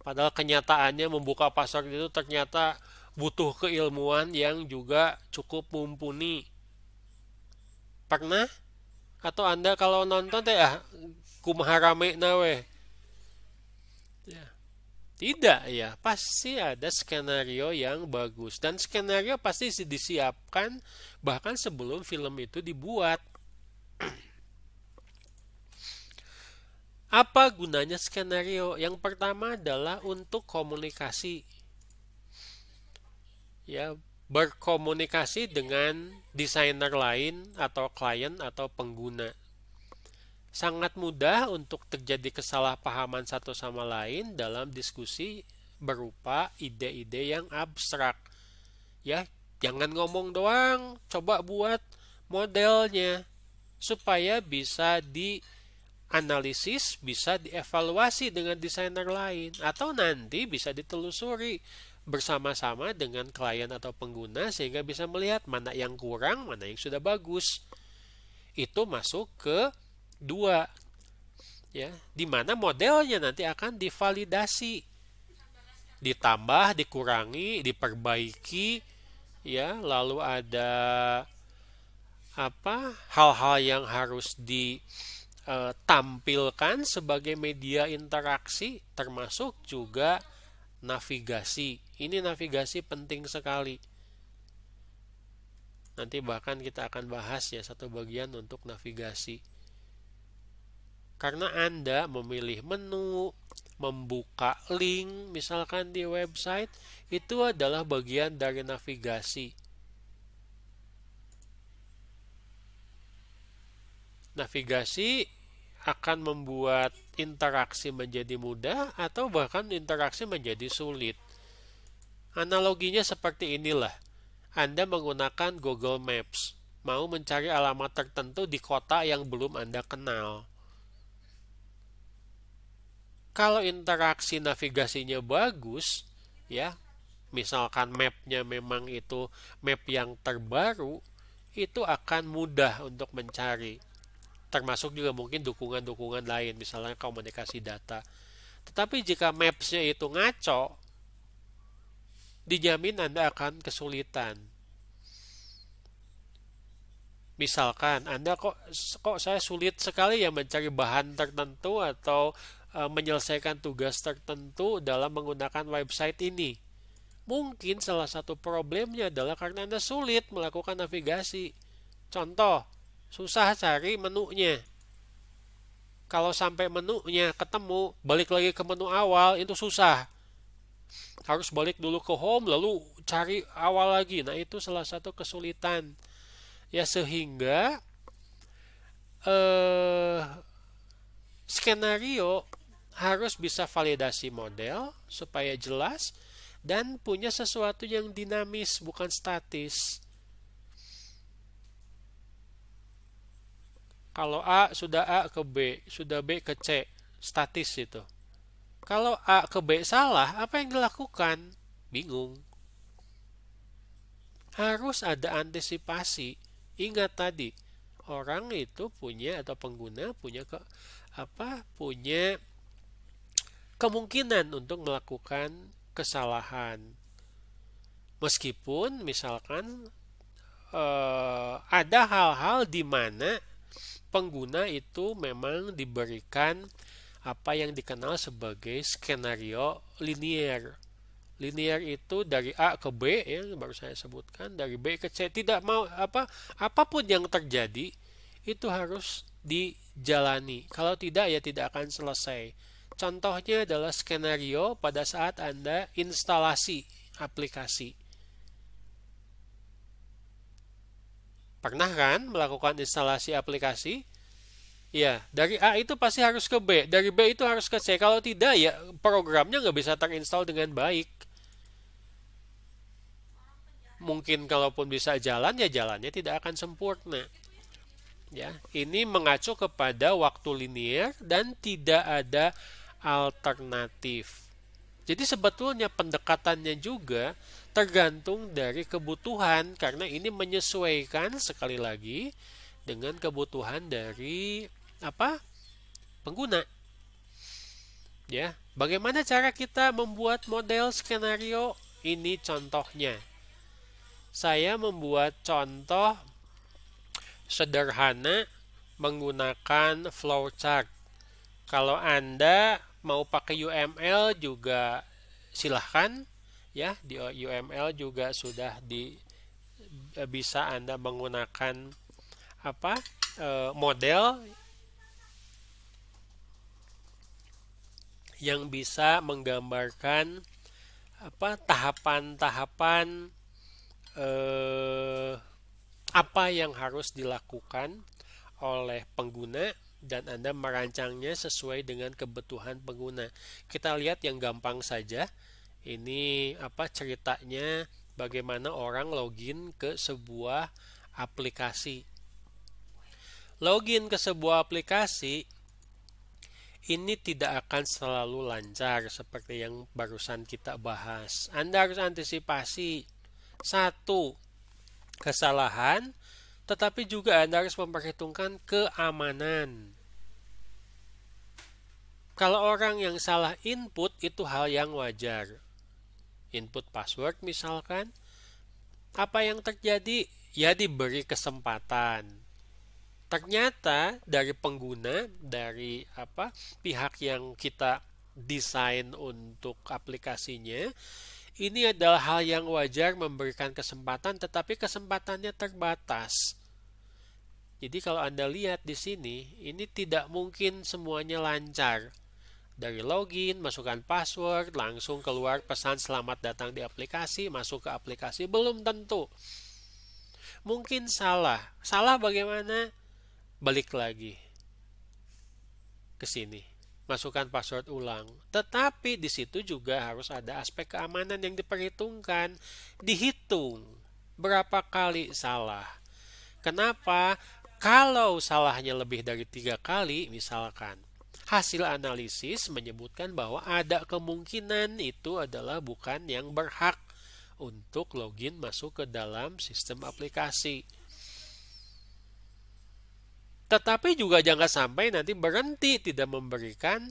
padahal kenyataannya membuka password itu ternyata butuh keilmuan yang juga cukup mumpuni. Pernah? Atau Anda kalau nonton teh ah kumaha rame nawe? Ya. Tidak ya, pasti ada skenario yang bagus dan skenario pasti disiapkan bahkan sebelum film itu dibuat. Apa gunanya skenario? Yang pertama adalah untuk komunikasi ya berkomunikasi dengan desainer lain atau klien atau pengguna. Sangat mudah untuk terjadi kesalahpahaman satu sama lain dalam diskusi berupa ide-ide yang abstrak. Ya, jangan ngomong doang, coba buat modelnya supaya bisa dianalisis, bisa dievaluasi dengan desainer lain atau nanti bisa ditelusuri bersama-sama dengan klien atau pengguna sehingga bisa melihat mana yang kurang, mana yang sudah bagus. Itu masuk ke dua ya, di mana modelnya nanti akan divalidasi. Ditambah, dikurangi, diperbaiki ya, lalu ada apa? hal-hal yang harus di eh, tampilkan sebagai media interaksi termasuk juga navigasi ini navigasi penting sekali. Nanti bahkan kita akan bahas ya satu bagian untuk navigasi. Karena Anda memilih menu, membuka link misalkan di website, itu adalah bagian dari navigasi. Navigasi akan membuat interaksi menjadi mudah atau bahkan interaksi menjadi sulit. Analoginya seperti inilah. Anda menggunakan Google Maps, mau mencari alamat tertentu di kota yang belum Anda kenal. Kalau interaksi navigasinya bagus, ya, misalkan mapnya memang itu map yang terbaru, itu akan mudah untuk mencari. Termasuk juga mungkin dukungan-dukungan lain, misalnya komunikasi data. Tetapi jika mapsnya itu ngaco, dijamin Anda akan kesulitan. Misalkan Anda kok kok saya sulit sekali ya mencari bahan tertentu atau e, menyelesaikan tugas tertentu dalam menggunakan website ini. Mungkin salah satu problemnya adalah karena Anda sulit melakukan navigasi. Contoh, susah cari menunya. Kalau sampai menunya ketemu, balik lagi ke menu awal itu susah harus balik dulu ke home lalu cari awal lagi nah itu salah satu kesulitan ya sehingga eh, skenario harus bisa validasi model supaya jelas dan punya sesuatu yang dinamis bukan statis kalau A sudah A ke B sudah B ke C statis itu kalau A ke B salah, apa yang dilakukan? Bingung. Harus ada antisipasi. Ingat tadi, orang itu punya atau pengguna punya ke apa? Punya kemungkinan untuk melakukan kesalahan. Meskipun misalkan eh, ada hal-hal di mana pengguna itu memang diberikan apa yang dikenal sebagai skenario linier. Linier itu dari A ke B ya, yang baru saya sebutkan, dari B ke C tidak mau apa apapun yang terjadi itu harus dijalani. Kalau tidak ya tidak akan selesai. Contohnya adalah skenario pada saat Anda instalasi aplikasi. Pernah kan melakukan instalasi aplikasi? Ya, dari A itu pasti harus ke B, dari B itu harus ke C. Kalau tidak ya programnya nggak bisa terinstall dengan baik. Mungkin kalaupun bisa jalan ya jalannya tidak akan sempurna. Ya, ini mengacu kepada waktu linier dan tidak ada alternatif. Jadi sebetulnya pendekatannya juga tergantung dari kebutuhan karena ini menyesuaikan sekali lagi dengan kebutuhan dari apa pengguna ya bagaimana cara kita membuat model skenario ini contohnya saya membuat contoh sederhana menggunakan flowchart kalau anda mau pakai UML juga silahkan ya di UML juga sudah di bisa anda menggunakan apa uh, model yang bisa menggambarkan apa tahapan-tahapan eh, apa yang harus dilakukan oleh pengguna dan Anda merancangnya sesuai dengan kebutuhan pengguna. Kita lihat yang gampang saja. Ini apa ceritanya bagaimana orang login ke sebuah aplikasi login ke sebuah aplikasi, ini tidak akan selalu lancar seperti yang barusan kita bahas. Anda harus antisipasi. Satu, kesalahan, tetapi juga Anda harus memperhitungkan keamanan. Kalau orang yang salah input itu hal yang wajar. Input password misalkan, apa yang terjadi? Ya diberi kesempatan ternyata dari pengguna dari apa pihak yang kita desain untuk aplikasinya ini adalah hal yang wajar memberikan kesempatan tetapi kesempatannya terbatas jadi kalau Anda lihat di sini ini tidak mungkin semuanya lancar dari login, masukkan password, langsung keluar pesan selamat datang di aplikasi, masuk ke aplikasi belum tentu. Mungkin salah. Salah bagaimana? balik lagi ke sini. Masukkan password ulang. Tetapi di situ juga harus ada aspek keamanan yang diperhitungkan. Dihitung berapa kali salah. Kenapa? Kalau salahnya lebih dari tiga kali, misalkan, hasil analisis menyebutkan bahwa ada kemungkinan itu adalah bukan yang berhak untuk login masuk ke dalam sistem aplikasi. Tetapi juga jangan sampai nanti berhenti tidak memberikan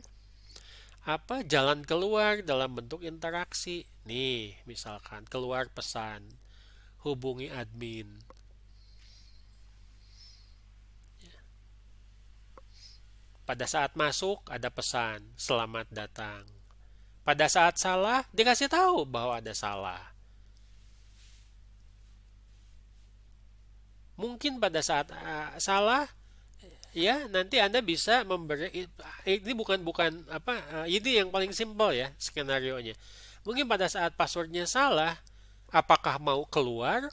apa jalan keluar dalam bentuk interaksi. Nih, misalkan keluar pesan, hubungi admin. Pada saat masuk ada pesan, selamat datang. Pada saat salah dikasih tahu bahwa ada salah. mungkin pada saat uh, salah ya nanti Anda bisa memberi ini bukan bukan apa eh, ini yang paling simpel ya skenario nya mungkin pada saat passwordnya salah apakah mau keluar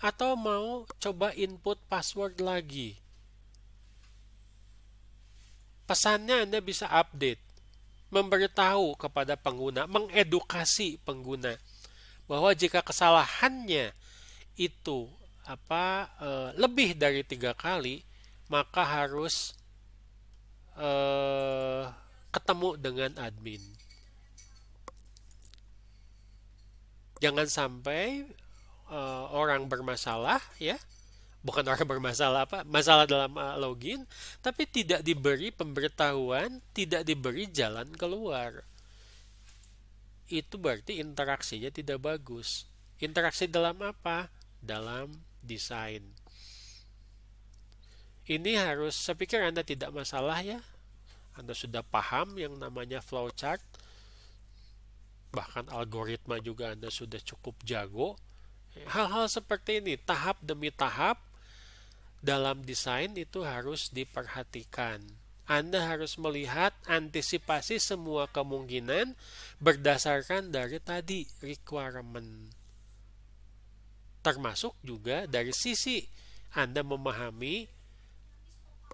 atau mau coba input password lagi pesannya Anda bisa update memberitahu kepada pengguna mengedukasi pengguna bahwa jika kesalahannya itu apa eh, lebih dari tiga kali maka harus eh, ketemu dengan admin. Jangan sampai eh, orang bermasalah ya, bukan orang bermasalah apa, masalah dalam eh, login, tapi tidak diberi pemberitahuan, tidak diberi jalan keluar. Itu berarti interaksinya tidak bagus. Interaksi dalam apa? Dalam desain. Ini harus, saya pikir Anda tidak masalah ya. Anda sudah paham yang namanya flowchart. Bahkan algoritma juga Anda sudah cukup jago. Hal-hal seperti ini, tahap demi tahap, dalam desain itu harus diperhatikan. Anda harus melihat antisipasi semua kemungkinan berdasarkan dari tadi requirement. Termasuk juga dari sisi Anda memahami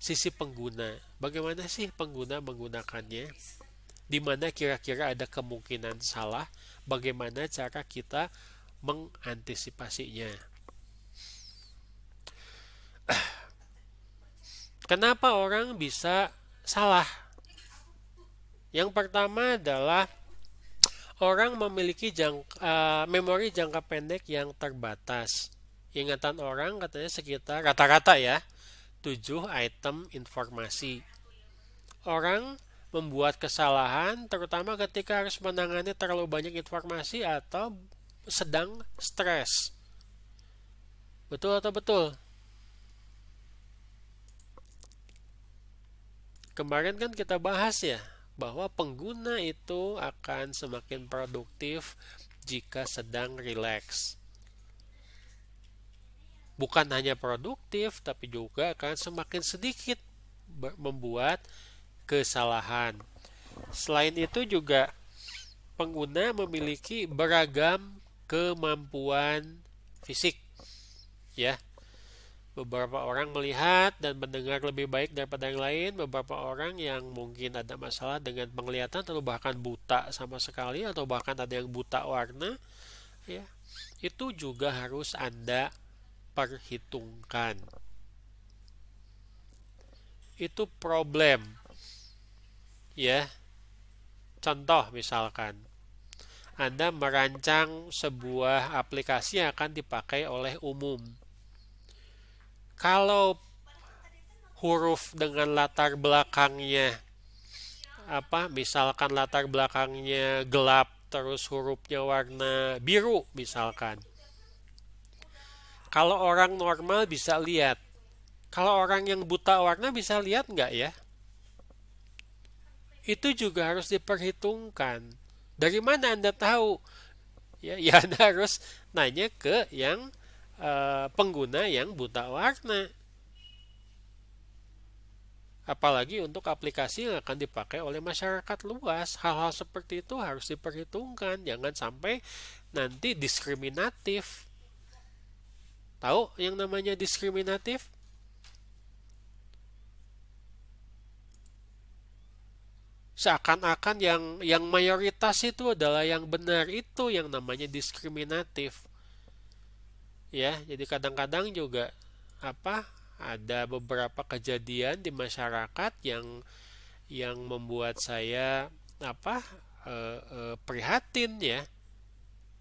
sisi pengguna. Bagaimana sih pengguna menggunakannya? Di mana kira-kira ada kemungkinan salah? Bagaimana cara kita mengantisipasinya? Kenapa orang bisa salah? Yang pertama adalah orang memiliki jangka, uh, eh, memori jangka pendek yang terbatas. Ingatan orang katanya sekitar rata-rata ya, 7 item informasi. Orang membuat kesalahan terutama ketika harus menangani terlalu banyak informasi atau sedang stres. Betul atau betul? Kemarin kan kita bahas ya bahwa pengguna itu akan semakin produktif jika sedang rileks bukan hanya produktif tapi juga akan semakin sedikit membuat kesalahan. Selain itu juga pengguna memiliki beragam kemampuan fisik. Ya. Beberapa orang melihat dan mendengar lebih baik daripada yang lain, beberapa orang yang mungkin ada masalah dengan penglihatan atau bahkan buta sama sekali atau bahkan ada yang buta warna, ya. Itu juga harus Anda diperhitungkan. Itu problem. Ya. Contoh misalkan anda merancang sebuah aplikasi yang akan dipakai oleh umum. Kalau huruf dengan latar belakangnya apa misalkan latar belakangnya gelap terus hurufnya warna biru misalkan kalau orang normal bisa lihat. Kalau orang yang buta warna bisa lihat nggak ya? Itu juga harus diperhitungkan. Dari mana Anda tahu? Ya, ya Anda harus nanya ke yang e, pengguna yang buta warna. Apalagi untuk aplikasi yang akan dipakai oleh masyarakat luas, hal-hal seperti itu harus diperhitungkan, jangan sampai nanti diskriminatif. Tahu yang namanya diskriminatif? Seakan-akan yang yang mayoritas itu adalah yang benar itu yang namanya diskriminatif. Ya, jadi kadang-kadang juga apa? Ada beberapa kejadian di masyarakat yang yang membuat saya apa? E, e, prihatin ya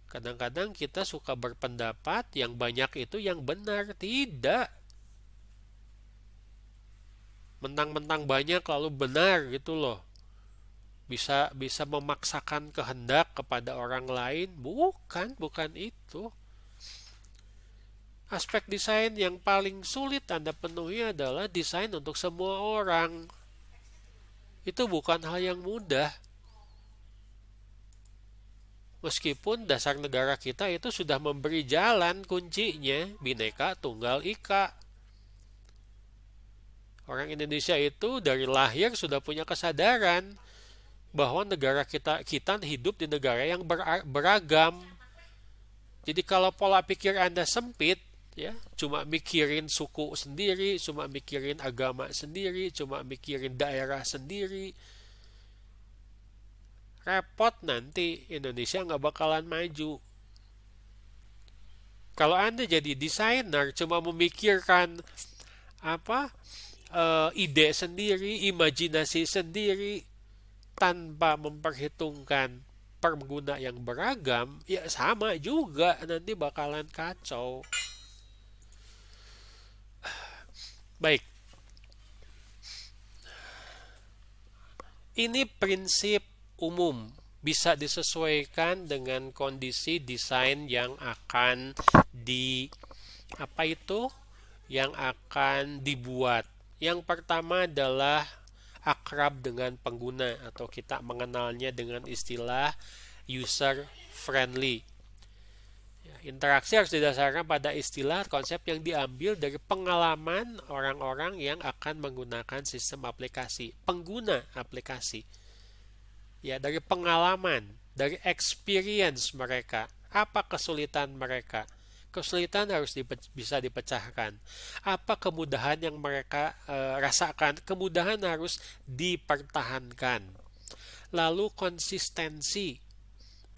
Kadang-kadang kita suka berpendapat yang banyak itu yang benar, tidak. Mentang-mentang banyak lalu benar gitu loh. Bisa bisa memaksakan kehendak kepada orang lain, bukan, bukan itu. Aspek desain yang paling sulit Anda penuhi adalah desain untuk semua orang. Itu bukan hal yang mudah Meskipun dasar negara kita itu sudah memberi jalan kuncinya Bineka Tunggal Ika. Orang Indonesia itu dari lahir sudah punya kesadaran bahwa negara kita kita hidup di negara yang ber, beragam. Jadi kalau pola pikir Anda sempit, ya cuma mikirin suku sendiri, cuma mikirin agama sendiri, cuma mikirin daerah sendiri, repot nanti Indonesia nggak bakalan maju. Kalau Anda jadi desainer cuma memikirkan apa e, ide sendiri, imajinasi sendiri tanpa memperhitungkan pengguna yang beragam, ya sama juga nanti bakalan kacau. Baik. Ini prinsip umum bisa disesuaikan dengan kondisi desain yang akan di apa itu yang akan dibuat. Yang pertama adalah akrab dengan pengguna atau kita mengenalnya dengan istilah user friendly. Ya, interaksi harus didasarkan pada istilah konsep yang diambil dari pengalaman orang-orang yang akan menggunakan sistem aplikasi, pengguna aplikasi ya dari pengalaman, dari experience mereka, apa kesulitan mereka. Kesulitan harus dipe bisa dipecahkan. Apa kemudahan yang mereka e, rasakan? Kemudahan harus dipertahankan. Lalu konsistensi.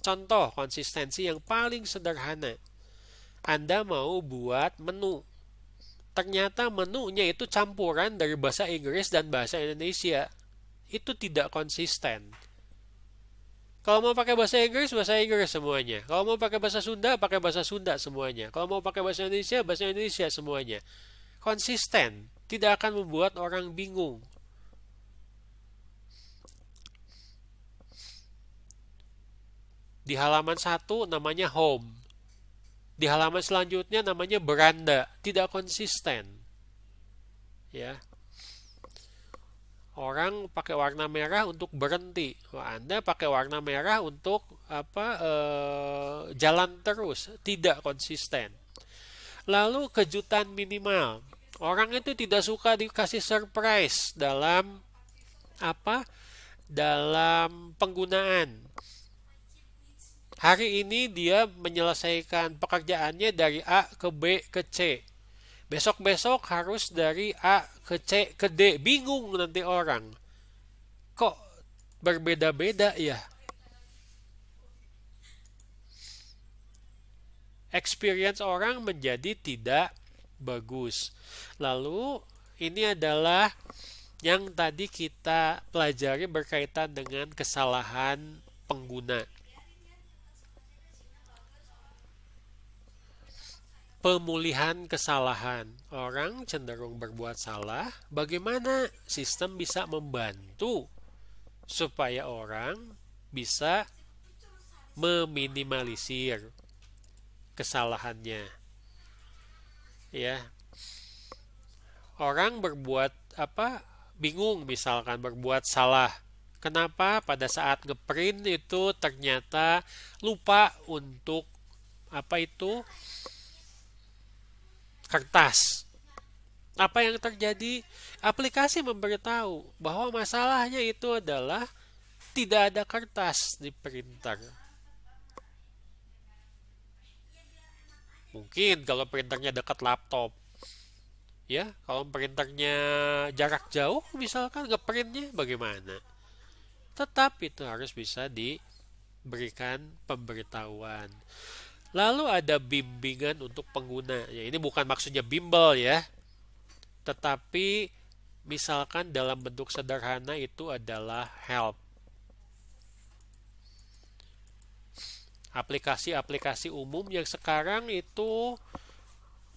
Contoh konsistensi yang paling sederhana. Anda mau buat menu. Ternyata menunya itu campuran dari bahasa Inggris dan bahasa Indonesia. Itu tidak konsisten kalau mau pakai bahasa Inggris, bahasa Inggris semuanya. Kalau mau pakai bahasa Sunda, pakai bahasa Sunda semuanya. Kalau mau pakai bahasa Indonesia, bahasa Indonesia semuanya. Konsisten, tidak akan membuat orang bingung. Di halaman satu namanya home. Di halaman selanjutnya namanya beranda, tidak konsisten. Ya orang pakai warna merah untuk berhenti. Anda pakai warna merah untuk apa eh, jalan terus, tidak konsisten. Lalu kejutan minimal. Orang itu tidak suka dikasih surprise dalam apa? Dalam penggunaan. Hari ini dia menyelesaikan pekerjaannya dari A ke B ke C. Besok-besok harus dari A ke C ke D. Bingung nanti orang. Kok berbeda-beda ya? Experience orang menjadi tidak bagus. Lalu ini adalah yang tadi kita pelajari berkaitan dengan kesalahan pengguna. pemulihan kesalahan. Orang cenderung berbuat salah, bagaimana sistem bisa membantu supaya orang bisa meminimalisir kesalahannya. Ya. Orang berbuat apa? Bingung misalkan berbuat salah. Kenapa pada saat ngeprint itu ternyata lupa untuk apa itu? kertas. Apa yang terjadi? Aplikasi memberitahu bahwa masalahnya itu adalah tidak ada kertas di printer. Mungkin kalau printernya dekat laptop. Ya, kalau printernya jarak jauh misalkan ngeprintnya bagaimana? Tetap itu harus bisa diberikan pemberitahuan. Lalu ada bimbingan untuk pengguna. Ya, ini bukan maksudnya bimbel ya. Tetapi misalkan dalam bentuk sederhana itu adalah help. Aplikasi-aplikasi umum yang sekarang itu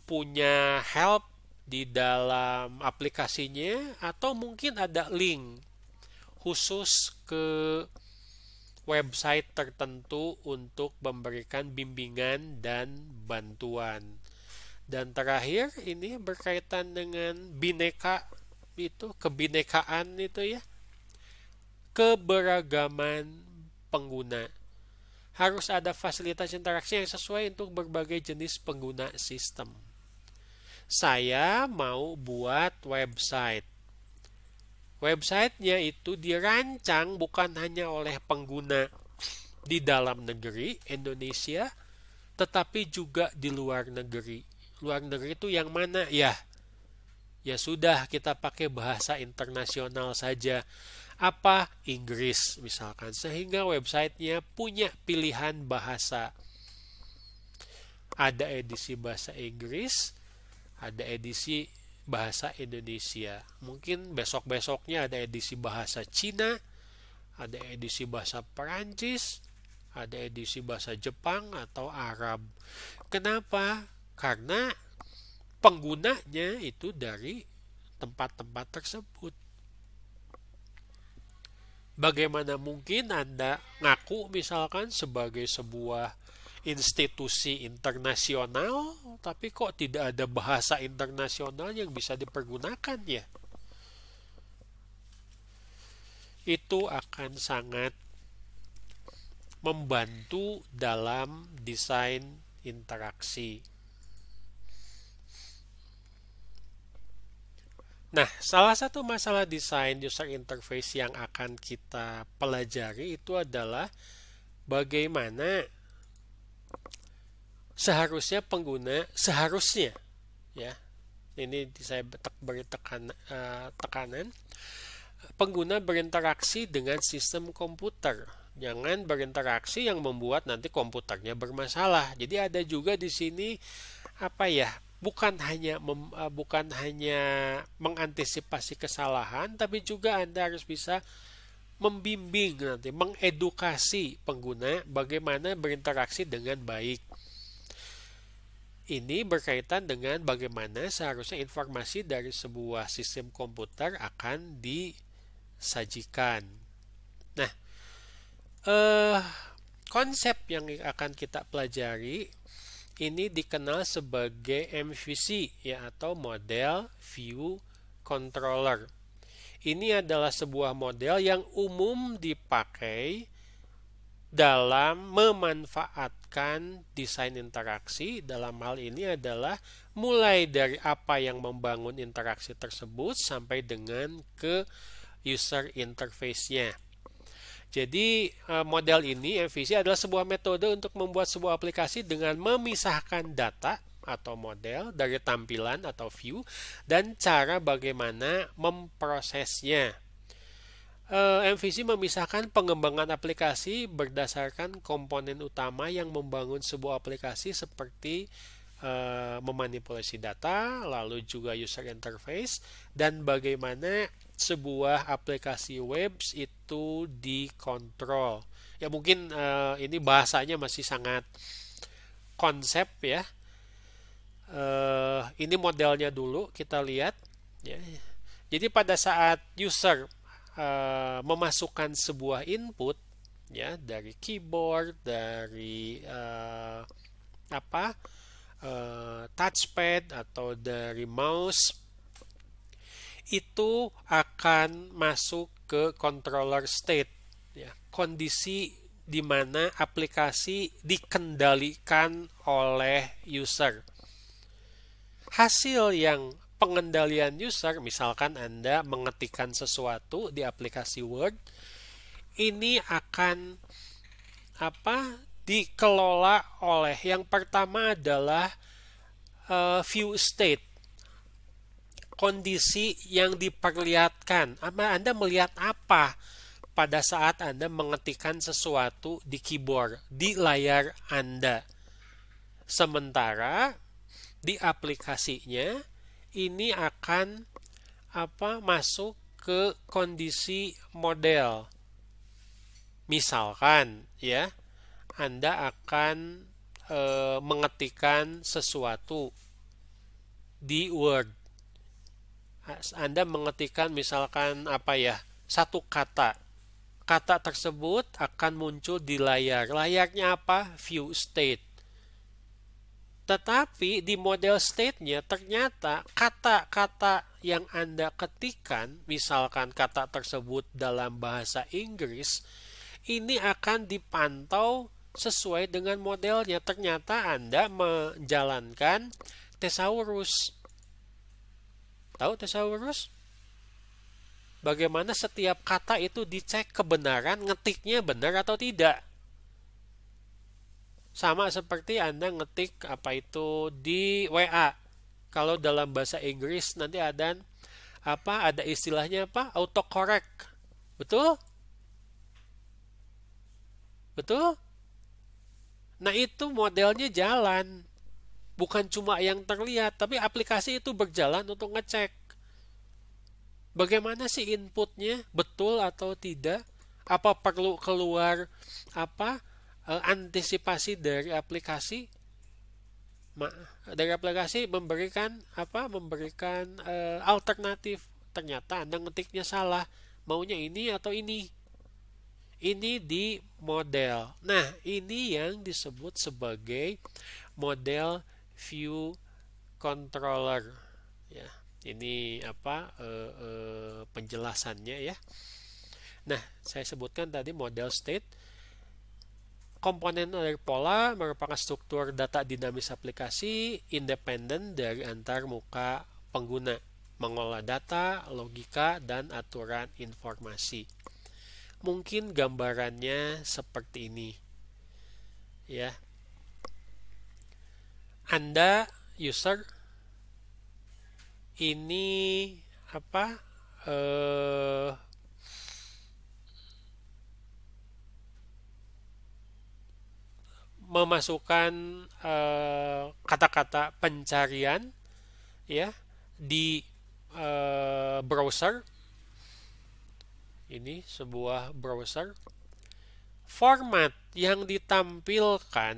punya help di dalam aplikasinya atau mungkin ada link khusus ke website tertentu untuk memberikan bimbingan dan bantuan. Dan terakhir ini berkaitan dengan bineka itu kebinekaan itu ya. Keberagaman pengguna. Harus ada fasilitas interaksi yang sesuai untuk berbagai jenis pengguna sistem. Saya mau buat website Websitenya itu dirancang bukan hanya oleh pengguna di dalam negeri Indonesia, tetapi juga di luar negeri. Luar negeri itu yang mana ya? Ya sudah kita pakai bahasa internasional saja. Apa Inggris misalkan sehingga websitenya punya pilihan bahasa. Ada edisi bahasa Inggris, ada edisi bahasa Indonesia. Mungkin besok-besoknya ada edisi bahasa Cina, ada edisi bahasa Perancis, ada edisi bahasa Jepang atau Arab. Kenapa? Karena penggunanya itu dari tempat-tempat tersebut. Bagaimana mungkin Anda ngaku misalkan sebagai sebuah institusi internasional, tapi kok tidak ada bahasa internasional yang bisa dipergunakan ya? Itu akan sangat membantu dalam desain interaksi. Nah, salah satu masalah desain user interface yang akan kita pelajari itu adalah bagaimana seharusnya pengguna seharusnya ya ini saya beri tekan, uh, tekanan pengguna berinteraksi dengan sistem komputer jangan berinteraksi yang membuat nanti komputernya bermasalah jadi ada juga di sini apa ya bukan hanya mem, uh, bukan hanya mengantisipasi kesalahan tapi juga anda harus bisa membimbing nanti mengedukasi pengguna bagaimana berinteraksi dengan baik ini berkaitan dengan bagaimana seharusnya informasi dari sebuah sistem komputer akan disajikan. Nah, eh, konsep yang akan kita pelajari ini dikenal sebagai MVC ya atau model view controller. Ini adalah sebuah model yang umum dipakai dalam memanfaatkan desain interaksi dalam hal ini adalah mulai dari apa yang membangun interaksi tersebut sampai dengan ke user interface-nya. Jadi e, model ini MVC adalah sebuah metode untuk membuat sebuah aplikasi dengan memisahkan data atau model dari tampilan atau view dan cara bagaimana memprosesnya Eh, MVC memisahkan pengembangan aplikasi berdasarkan komponen utama yang membangun sebuah aplikasi seperti uh, memanipulasi data, lalu juga user interface dan bagaimana sebuah aplikasi web itu dikontrol. Ya mungkin uh, ini bahasanya masih sangat konsep ya. Uh, ini modelnya dulu kita lihat ya. Jadi pada saat user Eh, memasukkan sebuah input ya dari keyboard, dari uh, apa uh, touchpad atau dari mouse itu akan masuk ke controller state ya kondisi di mana aplikasi dikendalikan oleh user hasil yang pengendalian user, misalkan Anda mengetikkan sesuatu di aplikasi Word, ini akan apa dikelola oleh yang pertama adalah uh, view state kondisi yang diperlihatkan apa Anda melihat apa pada saat Anda mengetikkan sesuatu di keyboard di layar Anda sementara di aplikasinya ini akan apa masuk ke kondisi model. Misalkan ya, Anda akan e, eh, mengetikkan sesuatu di Word. Anda mengetikkan misalkan apa ya, satu kata. Kata tersebut akan muncul di layar. Layarnya apa? View state tetapi di model state-nya ternyata kata-kata yang Anda ketikkan, misalkan kata tersebut dalam bahasa Inggris, ini akan dipantau sesuai dengan modelnya. Ternyata Anda menjalankan tesaurus. Tahu tesaurus? Bagaimana setiap kata itu dicek kebenaran, ngetiknya benar atau tidak sama seperti Anda ngetik apa itu di WA. Kalau dalam bahasa Inggris nanti ada apa ada istilahnya apa? autocorrect. Betul? Betul? Nah, itu modelnya jalan. Bukan cuma yang terlihat, tapi aplikasi itu berjalan untuk ngecek. Bagaimana sih inputnya? Betul atau tidak? Apa perlu keluar apa Eh, antisipasi dari aplikasi dari aplikasi memberikan apa memberikan uh, alternatif ternyata anda ngetiknya salah maunya ini atau ini ini di model nah ini yang disebut sebagai model view controller ya ini apa uh, uh, penjelasannya ya nah saya sebutkan tadi model state komponen dari pola merupakan struktur data dinamis aplikasi independen dari antar muka pengguna, mengolah data, logika, dan aturan informasi. Mungkin gambarannya seperti ini. Ya. Anda user ini apa? eh memasukkan eh, kata-kata uh, pencarian ya di uh, browser ini sebuah browser format yang ditampilkan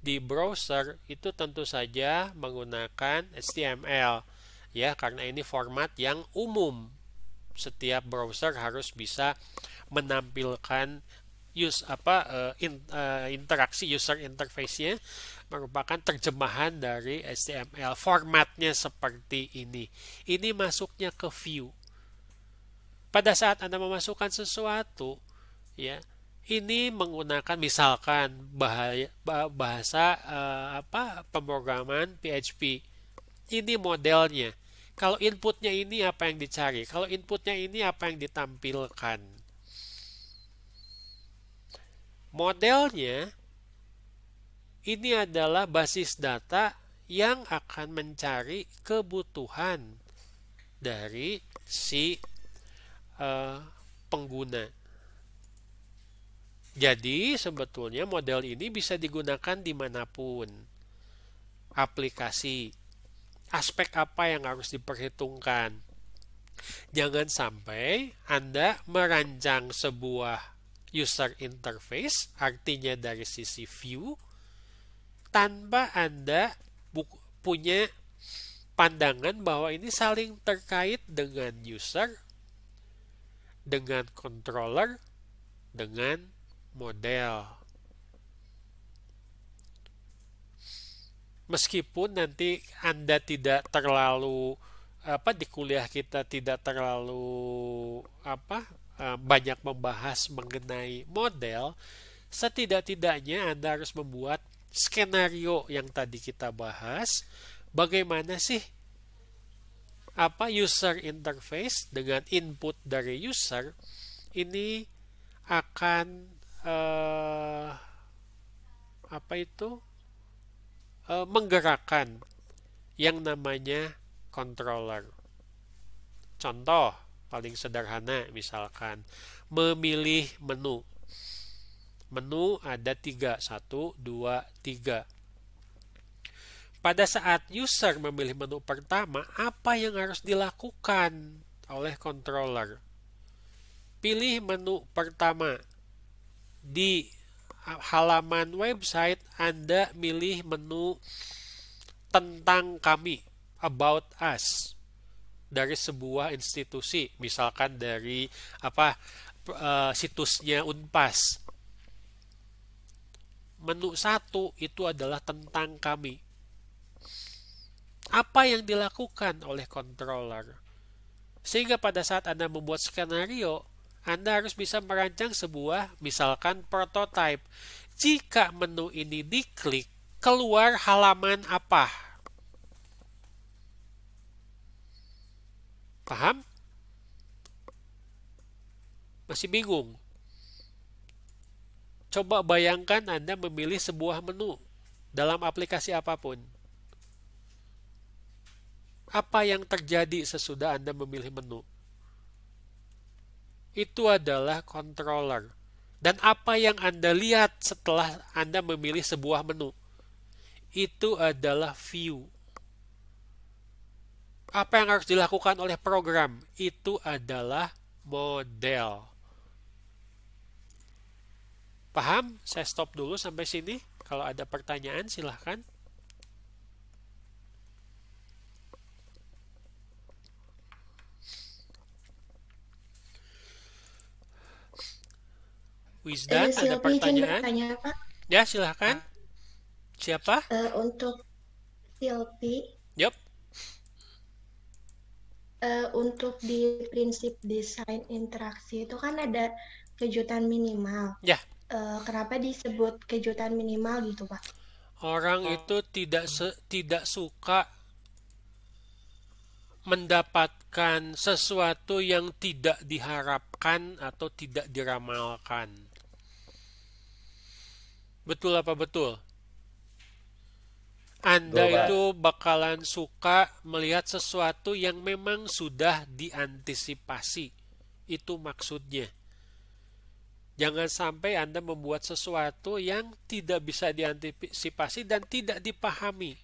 di browser itu tentu saja menggunakan HTML ya karena ini format yang umum setiap browser harus bisa menampilkan use apa uh, in, uh, interaksi user interface-nya merupakan terjemahan dari HTML formatnya seperti ini ini masuknya ke view pada saat anda memasukkan sesuatu ya ini menggunakan misalkan bahaya, bahasa uh, apa pemrograman PHP ini modelnya kalau inputnya ini apa yang dicari kalau inputnya ini apa yang ditampilkan Modelnya ini adalah basis data yang akan mencari kebutuhan dari si uh, pengguna. Jadi sebetulnya model ini bisa digunakan dimanapun. Aplikasi. Aspek apa yang harus diperhitungkan. Jangan sampai Anda merancang sebuah user interface, artinya dari sisi view, tanpa Anda punya pandangan bahwa ini saling terkait dengan user, dengan controller, dengan model. Meskipun nanti Anda tidak terlalu apa di kuliah kita tidak terlalu apa Eh, banyak membahas mengenai model, setidak-tidaknya Anda harus membuat skenario yang tadi kita bahas, bagaimana sih apa user interface dengan input dari user ini akan uh, apa itu uh, menggerakkan yang namanya controller. Contoh paling sederhana misalkan memilih menu menu ada tiga satu dua tiga pada saat user memilih menu pertama apa yang harus dilakukan oleh controller pilih menu pertama di halaman website Anda milih menu tentang kami about us dari sebuah institusi, misalkan dari apa e, situsnya Unpas. Menu satu itu adalah tentang kami. Apa yang dilakukan oleh controller? Sehingga pada saat Anda membuat skenario, Anda harus bisa merancang sebuah misalkan prototype. Jika menu ini diklik, keluar halaman apa Paham? Masih bingung? Coba bayangkan Anda memilih sebuah menu dalam aplikasi apapun. Apa yang terjadi sesudah Anda memilih menu? Itu adalah controller. Dan apa yang Anda lihat setelah Anda memilih sebuah menu? Itu adalah view apa yang harus dilakukan oleh program itu adalah model. Paham? Saya stop dulu sampai sini. Kalau ada pertanyaan silahkan. Wisdan, uh, ada pertanyaan? Bertanya, Pak. Ya, silahkan. Siapa? Uh, untuk Silpi. Yup uh, untuk di prinsip desain interaksi itu kan ada kejutan minimal. Ya. Yeah. Uh, kenapa disebut kejutan minimal gitu, Pak? Orang oh. itu tidak se tidak suka mendapatkan sesuatu yang tidak diharapkan atau tidak diramalkan. Betul apa betul? Anda Global. itu bakalan suka melihat sesuatu yang memang sudah diantisipasi. Itu maksudnya. Jangan sampai Anda membuat sesuatu yang tidak bisa diantisipasi dan tidak dipahami.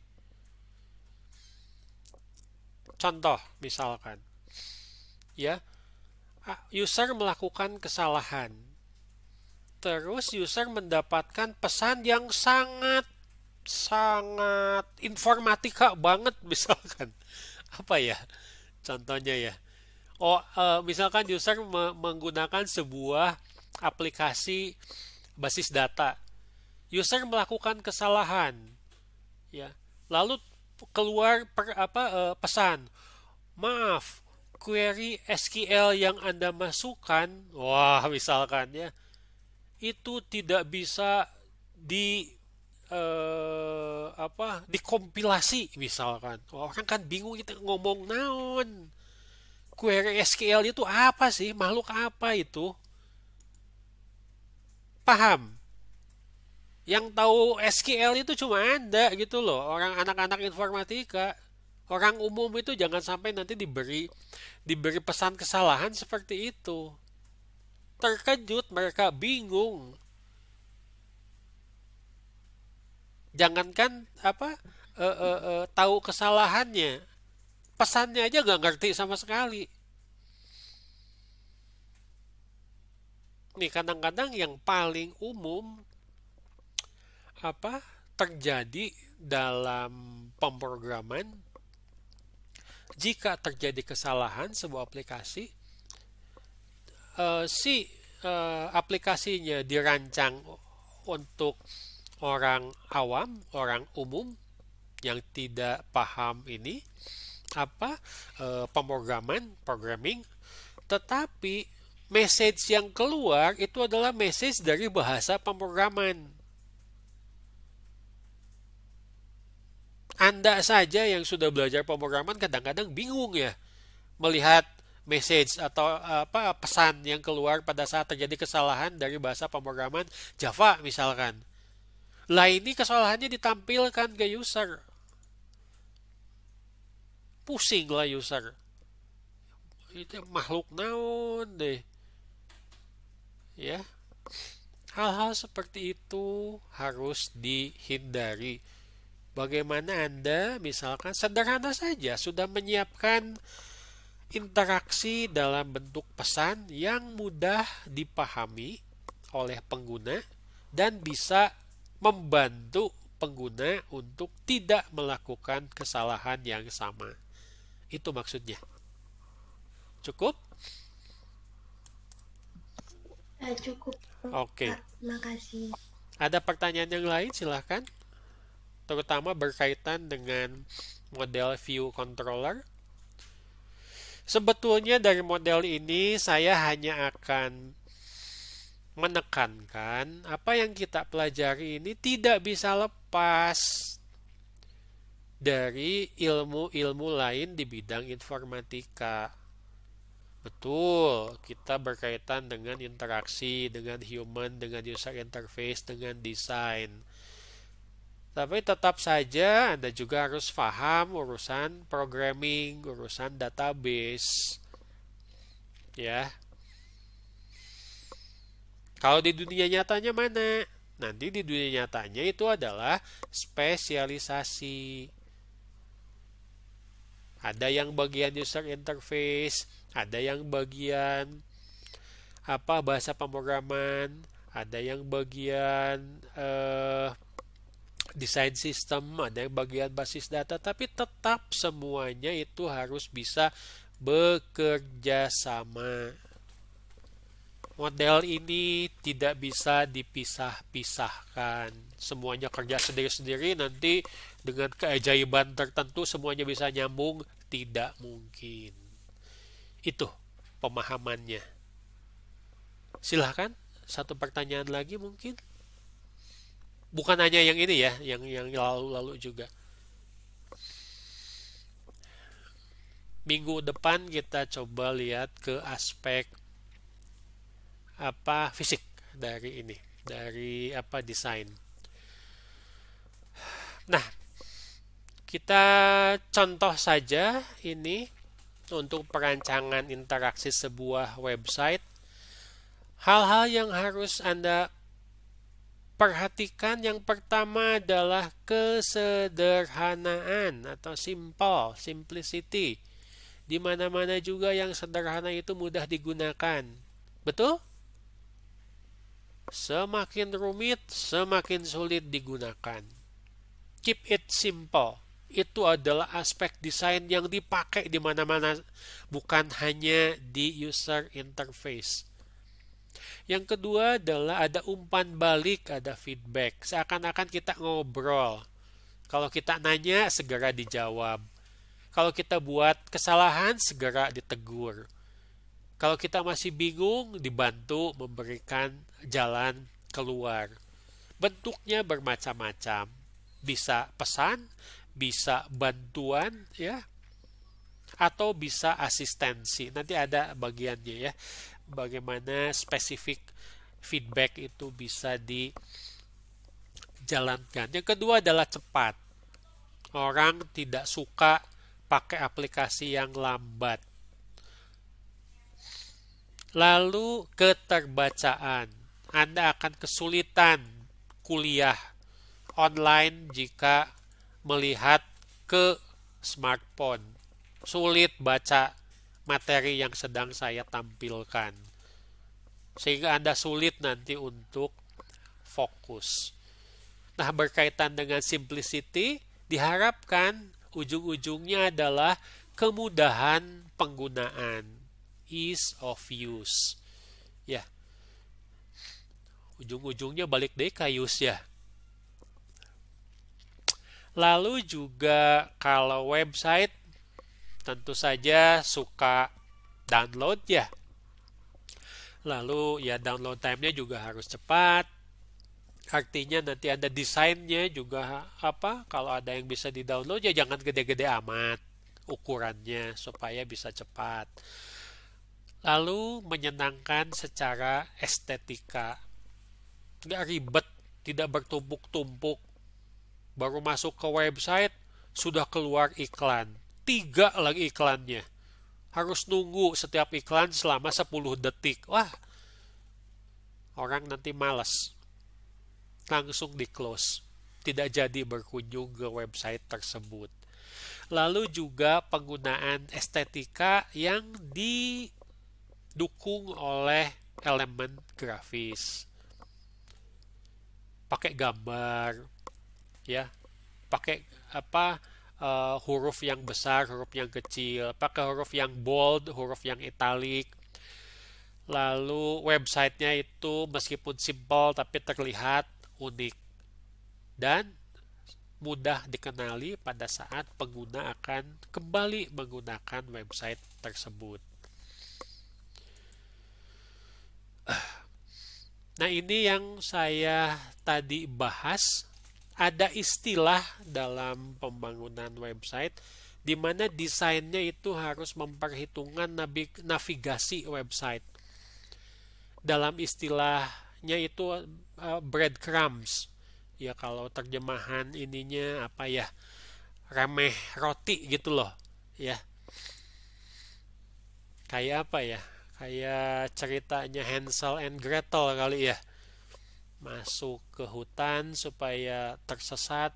Contoh misalkan. Ya. User melakukan kesalahan. Terus user mendapatkan pesan yang sangat sangat informatika banget misalkan apa ya contohnya ya oh uh, misalkan user me menggunakan sebuah aplikasi basis data user melakukan kesalahan ya lalu keluar per, apa uh, pesan maaf query SQL yang Anda masukkan wah misalkan ya itu tidak bisa di eh, apa dikompilasi misalkan orang kan bingung kita ngomong naon query SQL itu apa sih makhluk apa itu paham yang tahu SQL itu cuma anda gitu loh orang anak-anak informatika orang umum itu jangan sampai nanti diberi diberi pesan kesalahan seperti itu terkejut mereka bingung jangankan apa e, e, e, tahu kesalahannya pesannya aja nggak ngerti sama sekali nih kadang-kadang yang paling umum apa terjadi dalam pemrograman jika terjadi kesalahan sebuah aplikasi uh, si uh, aplikasinya dirancang untuk orang awam, orang umum yang tidak paham ini apa e, pemrograman, programming, tetapi message yang keluar itu adalah message dari bahasa pemrograman. Anda saja yang sudah belajar pemrograman kadang-kadang bingung ya melihat message atau apa pesan yang keluar pada saat terjadi kesalahan dari bahasa pemrograman Java misalkan. Lah ini kesalahannya ditampilkan ke user. Pusing lah user. Itu makhluk naon deh. Ya. Hal-hal seperti itu harus dihindari. Bagaimana Anda misalkan sederhana saja sudah menyiapkan interaksi dalam bentuk pesan yang mudah dipahami oleh pengguna dan bisa membantu pengguna untuk tidak melakukan kesalahan yang sama. Itu maksudnya. Cukup? Eh, cukup. Oke. Okay. kasih. Ada pertanyaan yang lain silahkan. Terutama berkaitan dengan model view controller. Sebetulnya dari model ini saya hanya akan menekankan apa yang kita pelajari ini tidak bisa lepas dari ilmu-ilmu lain di bidang informatika. Betul, kita berkaitan dengan interaksi, dengan human, dengan user interface, dengan desain. Tapi tetap saja Anda juga harus paham urusan programming, urusan database. Ya, kalau di dunia nyatanya mana? Nanti di dunia nyatanya itu adalah spesialisasi. Ada yang bagian user interface, ada yang bagian apa bahasa pemrograman, ada yang bagian eh, desain sistem, ada yang bagian basis data, tapi tetap semuanya itu harus bisa bekerja sama model ini tidak bisa dipisah-pisahkan. Semuanya kerja sendiri-sendiri nanti dengan keajaiban tertentu semuanya bisa nyambung, tidak mungkin. Itu pemahamannya. Silahkan satu pertanyaan lagi mungkin. Bukan hanya yang ini ya, yang yang lalu-lalu juga. Minggu depan kita coba lihat ke aspek apa fisik dari ini dari apa desain nah kita contoh saja ini untuk perancangan interaksi sebuah website hal-hal yang harus anda perhatikan yang pertama adalah kesederhanaan atau simple simplicity di mana-mana juga yang sederhana itu mudah digunakan betul Semakin rumit, semakin sulit digunakan. Keep it simple. Itu adalah aspek desain yang dipakai di mana-mana, bukan hanya di user interface. Yang kedua adalah ada umpan balik, ada feedback. Seakan-akan kita ngobrol. Kalau kita nanya, segera dijawab. Kalau kita buat kesalahan, segera ditegur. Kalau kita masih bingung, dibantu memberikan jalan keluar. Bentuknya bermacam-macam. Bisa pesan, bisa bantuan ya. Atau bisa asistensi. Nanti ada bagiannya ya. Bagaimana spesifik feedback itu bisa dijalankan. Yang kedua adalah cepat. Orang tidak suka pakai aplikasi yang lambat. Lalu keterbacaan. Anda akan kesulitan kuliah online jika melihat ke smartphone. Sulit baca materi yang sedang saya tampilkan. Sehingga Anda sulit nanti untuk fokus. Nah, berkaitan dengan simplicity, diharapkan ujung-ujungnya adalah kemudahan penggunaan, ease of use ujung-ujungnya balik deh kayus ya. Lalu juga kalau website tentu saja suka download ya. Lalu ya download time-nya juga harus cepat. Artinya nanti ada desainnya juga apa kalau ada yang bisa di-download ya jangan gede-gede amat ukurannya supaya bisa cepat. Lalu menyenangkan secara estetika nggak ribet, tidak bertumpuk-tumpuk. Baru masuk ke website, sudah keluar iklan. Tiga lagi iklannya. Harus nunggu setiap iklan selama 10 detik. Wah, orang nanti males. Langsung di-close. Tidak jadi berkunjung ke website tersebut. Lalu juga penggunaan estetika yang didukung oleh elemen grafis pakai gambar ya pakai apa uh, huruf yang besar huruf yang kecil pakai huruf yang bold huruf yang italik lalu websitenya itu meskipun simple tapi terlihat unik dan mudah dikenali pada saat pengguna akan kembali menggunakan website tersebut. Nah, ini yang saya tadi bahas. Ada istilah dalam pembangunan website di mana desainnya itu harus memperhitungkan navigasi website. Dalam istilahnya itu eh, breadcrumbs. Ya kalau terjemahan ininya apa ya? remeh roti gitu loh, ya. Kayak apa ya? kayak ceritanya Hansel and Gretel kali ya masuk ke hutan supaya tersesat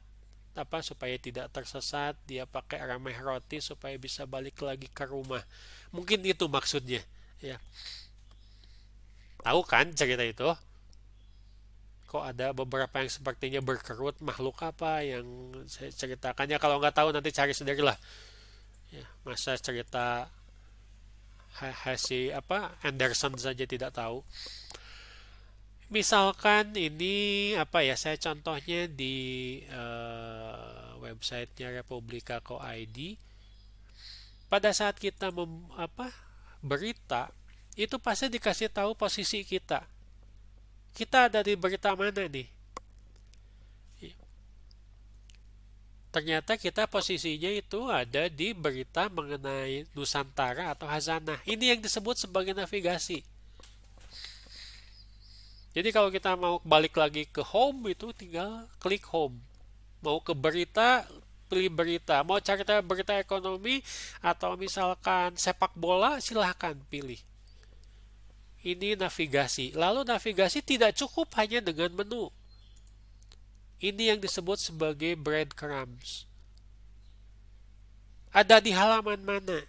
apa supaya tidak tersesat dia pakai ramai roti supaya bisa balik lagi ke rumah mungkin itu maksudnya ya tahu kan cerita itu kok ada beberapa yang sepertinya berkerut makhluk apa yang saya ceritakannya kalau nggak tahu nanti cari sendirilah ya masa cerita si apa Anderson saja tidak tahu. Misalkan ini apa ya saya contohnya di uh, websitenya republika.co.id pada saat kita mem, apa berita itu pasti dikasih tahu posisi kita. Kita ada di berita mana nih? ternyata kita posisinya itu ada di berita mengenai Nusantara atau Hazanah. Ini yang disebut sebagai navigasi. Jadi kalau kita mau balik lagi ke home itu tinggal klik home. Mau ke berita, pilih berita. Mau cari berita ekonomi atau misalkan sepak bola, silahkan pilih. Ini navigasi. Lalu navigasi tidak cukup hanya dengan menu ini yang disebut sebagai breadcrumbs. Ada di halaman mana?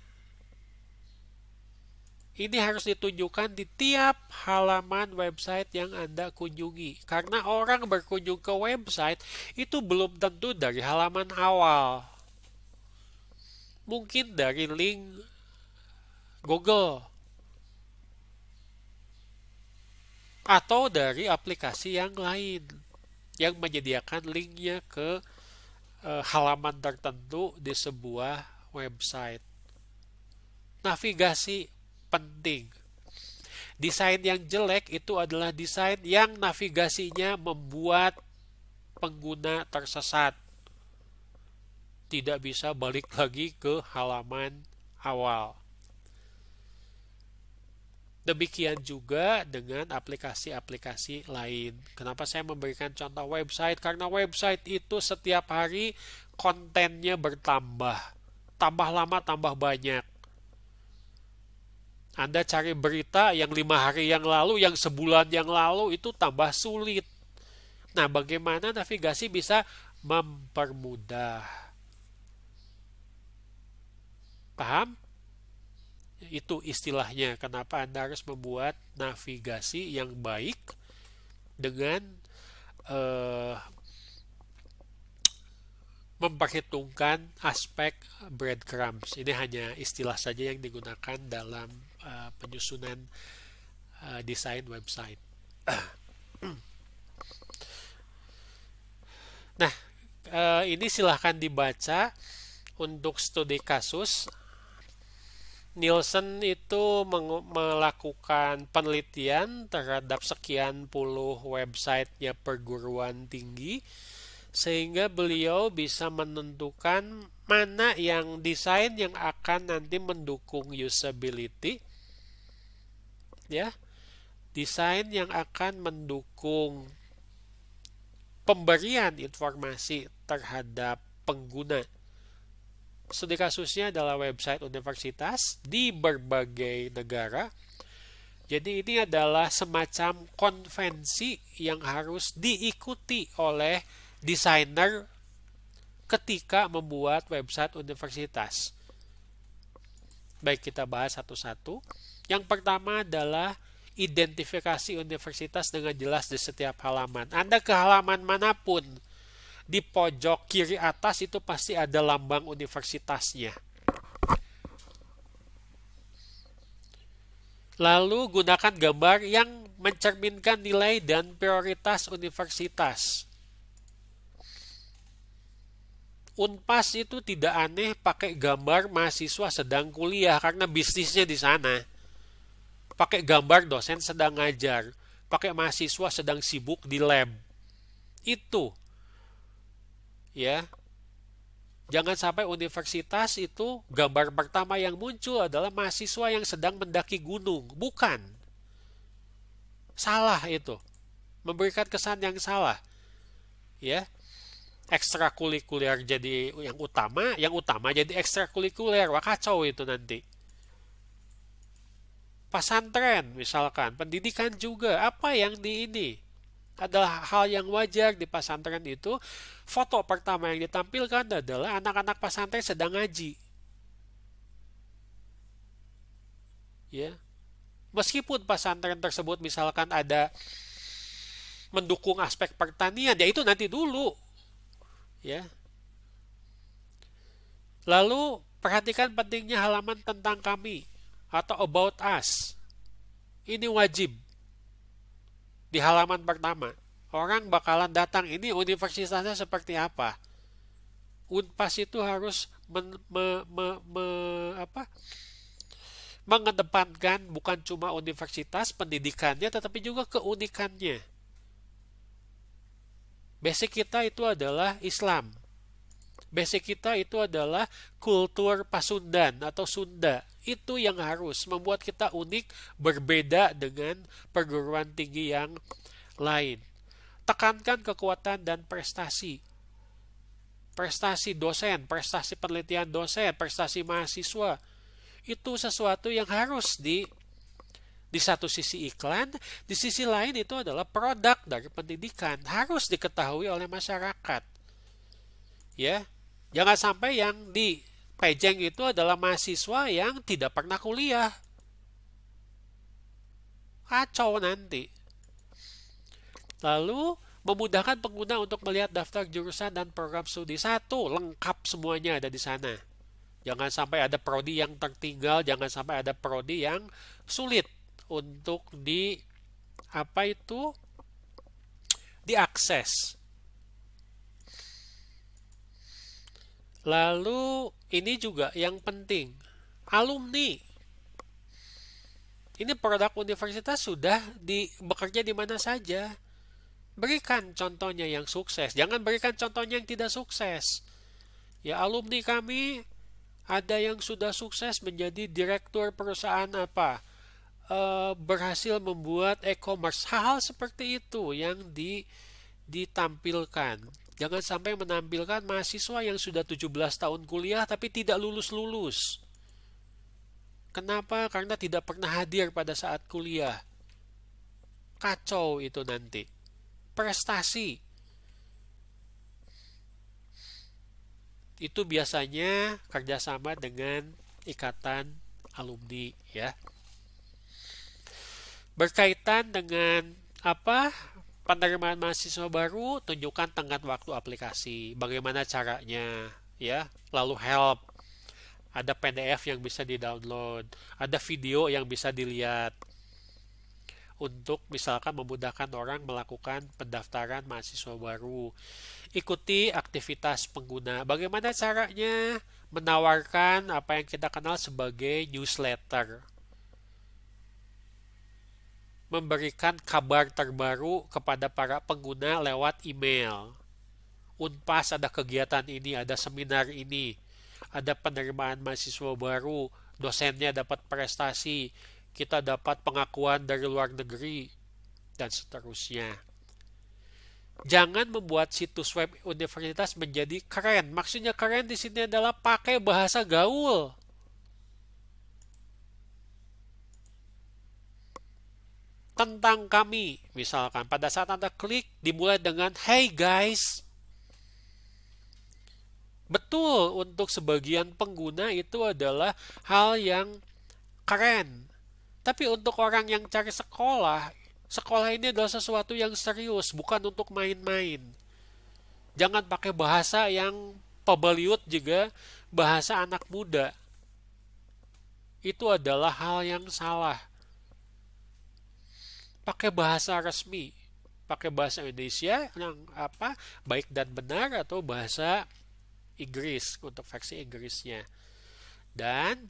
Ini harus ditunjukkan di tiap halaman website yang Anda kunjungi. Karena orang berkunjung ke website itu belum tentu dari halaman awal. Mungkin dari link Google. Atau dari aplikasi yang lain yang menyediakan linknya ke e, halaman tertentu di sebuah website. Navigasi penting. Desain yang jelek itu adalah desain yang navigasinya membuat pengguna tersesat. Tidak bisa balik lagi ke halaman awal. Demikian juga dengan aplikasi-aplikasi lain. Kenapa saya memberikan contoh website? Karena website itu setiap hari kontennya bertambah. Tambah lama, tambah banyak. Anda cari berita yang lima hari yang lalu, yang sebulan yang lalu, itu tambah sulit. Nah, bagaimana navigasi bisa mempermudah? Paham? Itu istilahnya kenapa Anda harus membuat navigasi yang baik dengan eh, memperhitungkan aspek breadcrumbs. Ini hanya istilah saja yang digunakan dalam uh, penyusunan uh, desain website. nah, uh, ini silahkan dibaca untuk studi kasus Nielsen itu melakukan penelitian terhadap sekian puluh websitenya perguruan tinggi sehingga beliau bisa menentukan mana yang desain yang akan nanti mendukung usability ya desain yang akan mendukung pemberian informasi terhadap pengguna Studi kasusnya adalah website universitas di berbagai negara. Jadi ini adalah semacam konvensi yang harus diikuti oleh desainer ketika membuat website universitas. Baik kita bahas satu-satu. Yang pertama adalah identifikasi universitas dengan jelas di setiap halaman. Anda ke halaman manapun, di pojok kiri atas itu pasti ada lambang universitasnya. Lalu gunakan gambar yang mencerminkan nilai dan prioritas universitas. Unpas itu tidak aneh pakai gambar mahasiswa sedang kuliah karena bisnisnya di sana. Pakai gambar dosen sedang ngajar, pakai mahasiswa sedang sibuk di lab. Itu ya jangan sampai universitas itu gambar pertama yang muncul adalah mahasiswa yang sedang mendaki gunung bukan salah itu memberikan kesan yang salah ya ekstrakurikuler jadi yang utama yang utama jadi ekstrakurikuler wah kacau itu nanti Pesantren misalkan pendidikan juga apa yang di ini adalah hal yang wajar di pesantren itu. Foto pertama yang ditampilkan adalah anak-anak pesantren sedang ngaji. Ya. Meskipun pesantren tersebut misalkan ada mendukung aspek pertanian, ya itu nanti dulu. Ya. Lalu perhatikan pentingnya halaman tentang kami atau about us. Ini wajib di halaman pertama. Orang bakalan datang, ini universitasnya seperti apa? Unpas itu harus men, me, me, me, apa? mengedepankan bukan cuma universitas pendidikannya tetapi juga keunikannya. Basic kita itu adalah Islam. Basic kita itu adalah kultur Pasundan atau Sunda itu yang harus membuat kita unik, berbeda dengan perguruan tinggi yang lain. Tekankan kekuatan dan prestasi. Prestasi dosen, prestasi penelitian dosen, prestasi mahasiswa. Itu sesuatu yang harus di di satu sisi iklan, di sisi lain itu adalah produk dari pendidikan harus diketahui oleh masyarakat. Ya. Jangan sampai yang di Pejeng itu adalah mahasiswa yang tidak pernah kuliah. Kacau nanti. Lalu, memudahkan pengguna untuk melihat daftar jurusan dan program studi. Satu, lengkap semuanya ada di sana. Jangan sampai ada prodi yang tertinggal, jangan sampai ada prodi yang sulit untuk di apa itu diakses. Lalu ini juga yang penting alumni ini produk universitas sudah di, bekerja di mana saja berikan contohnya yang sukses jangan berikan contohnya yang tidak sukses ya alumni kami ada yang sudah sukses menjadi direktur perusahaan apa e, berhasil membuat e-commerce hal-hal seperti itu yang di ditampilkan Jangan sampai menampilkan mahasiswa yang sudah 17 tahun kuliah tapi tidak lulus-lulus. Kenapa? Karena tidak pernah hadir pada saat kuliah. Kacau itu nanti. Prestasi. Itu biasanya kerjasama dengan ikatan alumni ya. Berkaitan dengan apa? penerimaan mahasiswa baru tunjukkan tenggat waktu aplikasi bagaimana caranya ya lalu help ada PDF yang bisa di-download, ada video yang bisa dilihat untuk misalkan memudahkan orang melakukan pendaftaran mahasiswa baru. Ikuti aktivitas pengguna. Bagaimana caranya menawarkan apa yang kita kenal sebagai newsletter memberikan kabar terbaru kepada para pengguna lewat email. Unpas ada kegiatan ini, ada seminar ini, ada penerimaan mahasiswa baru, dosennya dapat prestasi, kita dapat pengakuan dari luar negeri, dan seterusnya. Jangan membuat situs web universitas menjadi keren. Maksudnya keren di sini adalah pakai bahasa gaul. tentang kami. Misalkan pada saat Anda klik dimulai dengan hey guys. Betul, untuk sebagian pengguna itu adalah hal yang keren. Tapi untuk orang yang cari sekolah, sekolah ini adalah sesuatu yang serius, bukan untuk main-main. Jangan pakai bahasa yang pebeliut juga, bahasa anak muda. Itu adalah hal yang salah pakai bahasa resmi pakai bahasa Indonesia yang apa baik dan benar atau bahasa Inggris untuk versi Inggrisnya dan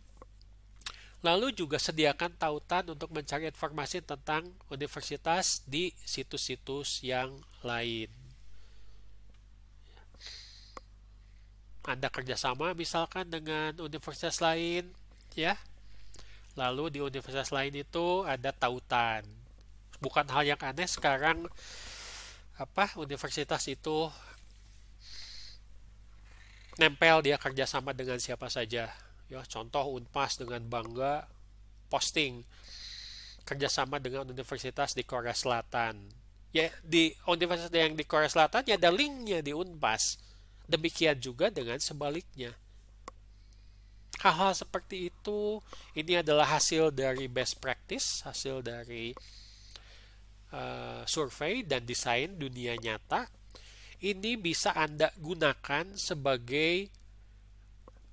lalu juga sediakan tautan untuk mencari informasi tentang universitas di situs-situs yang lain Anda kerjasama misalkan dengan universitas lain ya lalu di universitas lain itu ada tautan bukan hal yang aneh sekarang apa universitas itu nempel dia kerjasama dengan siapa saja ya contoh unpas dengan bangga posting kerjasama dengan universitas di Korea Selatan ya di universitas yang di Korea Selatan ya ada linknya di unpas demikian juga dengan sebaliknya hal-hal seperti itu ini adalah hasil dari best practice hasil dari uh, survei dan desain dunia nyata ini bisa Anda gunakan sebagai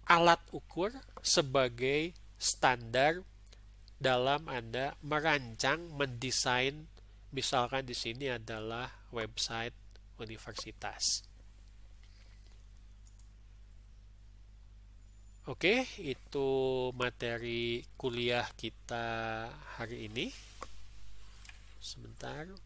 alat ukur, sebagai standar dalam Anda merancang, mendesain, misalkan di sini adalah website universitas. Oke, itu materi kuliah kita hari ini. Cemitério.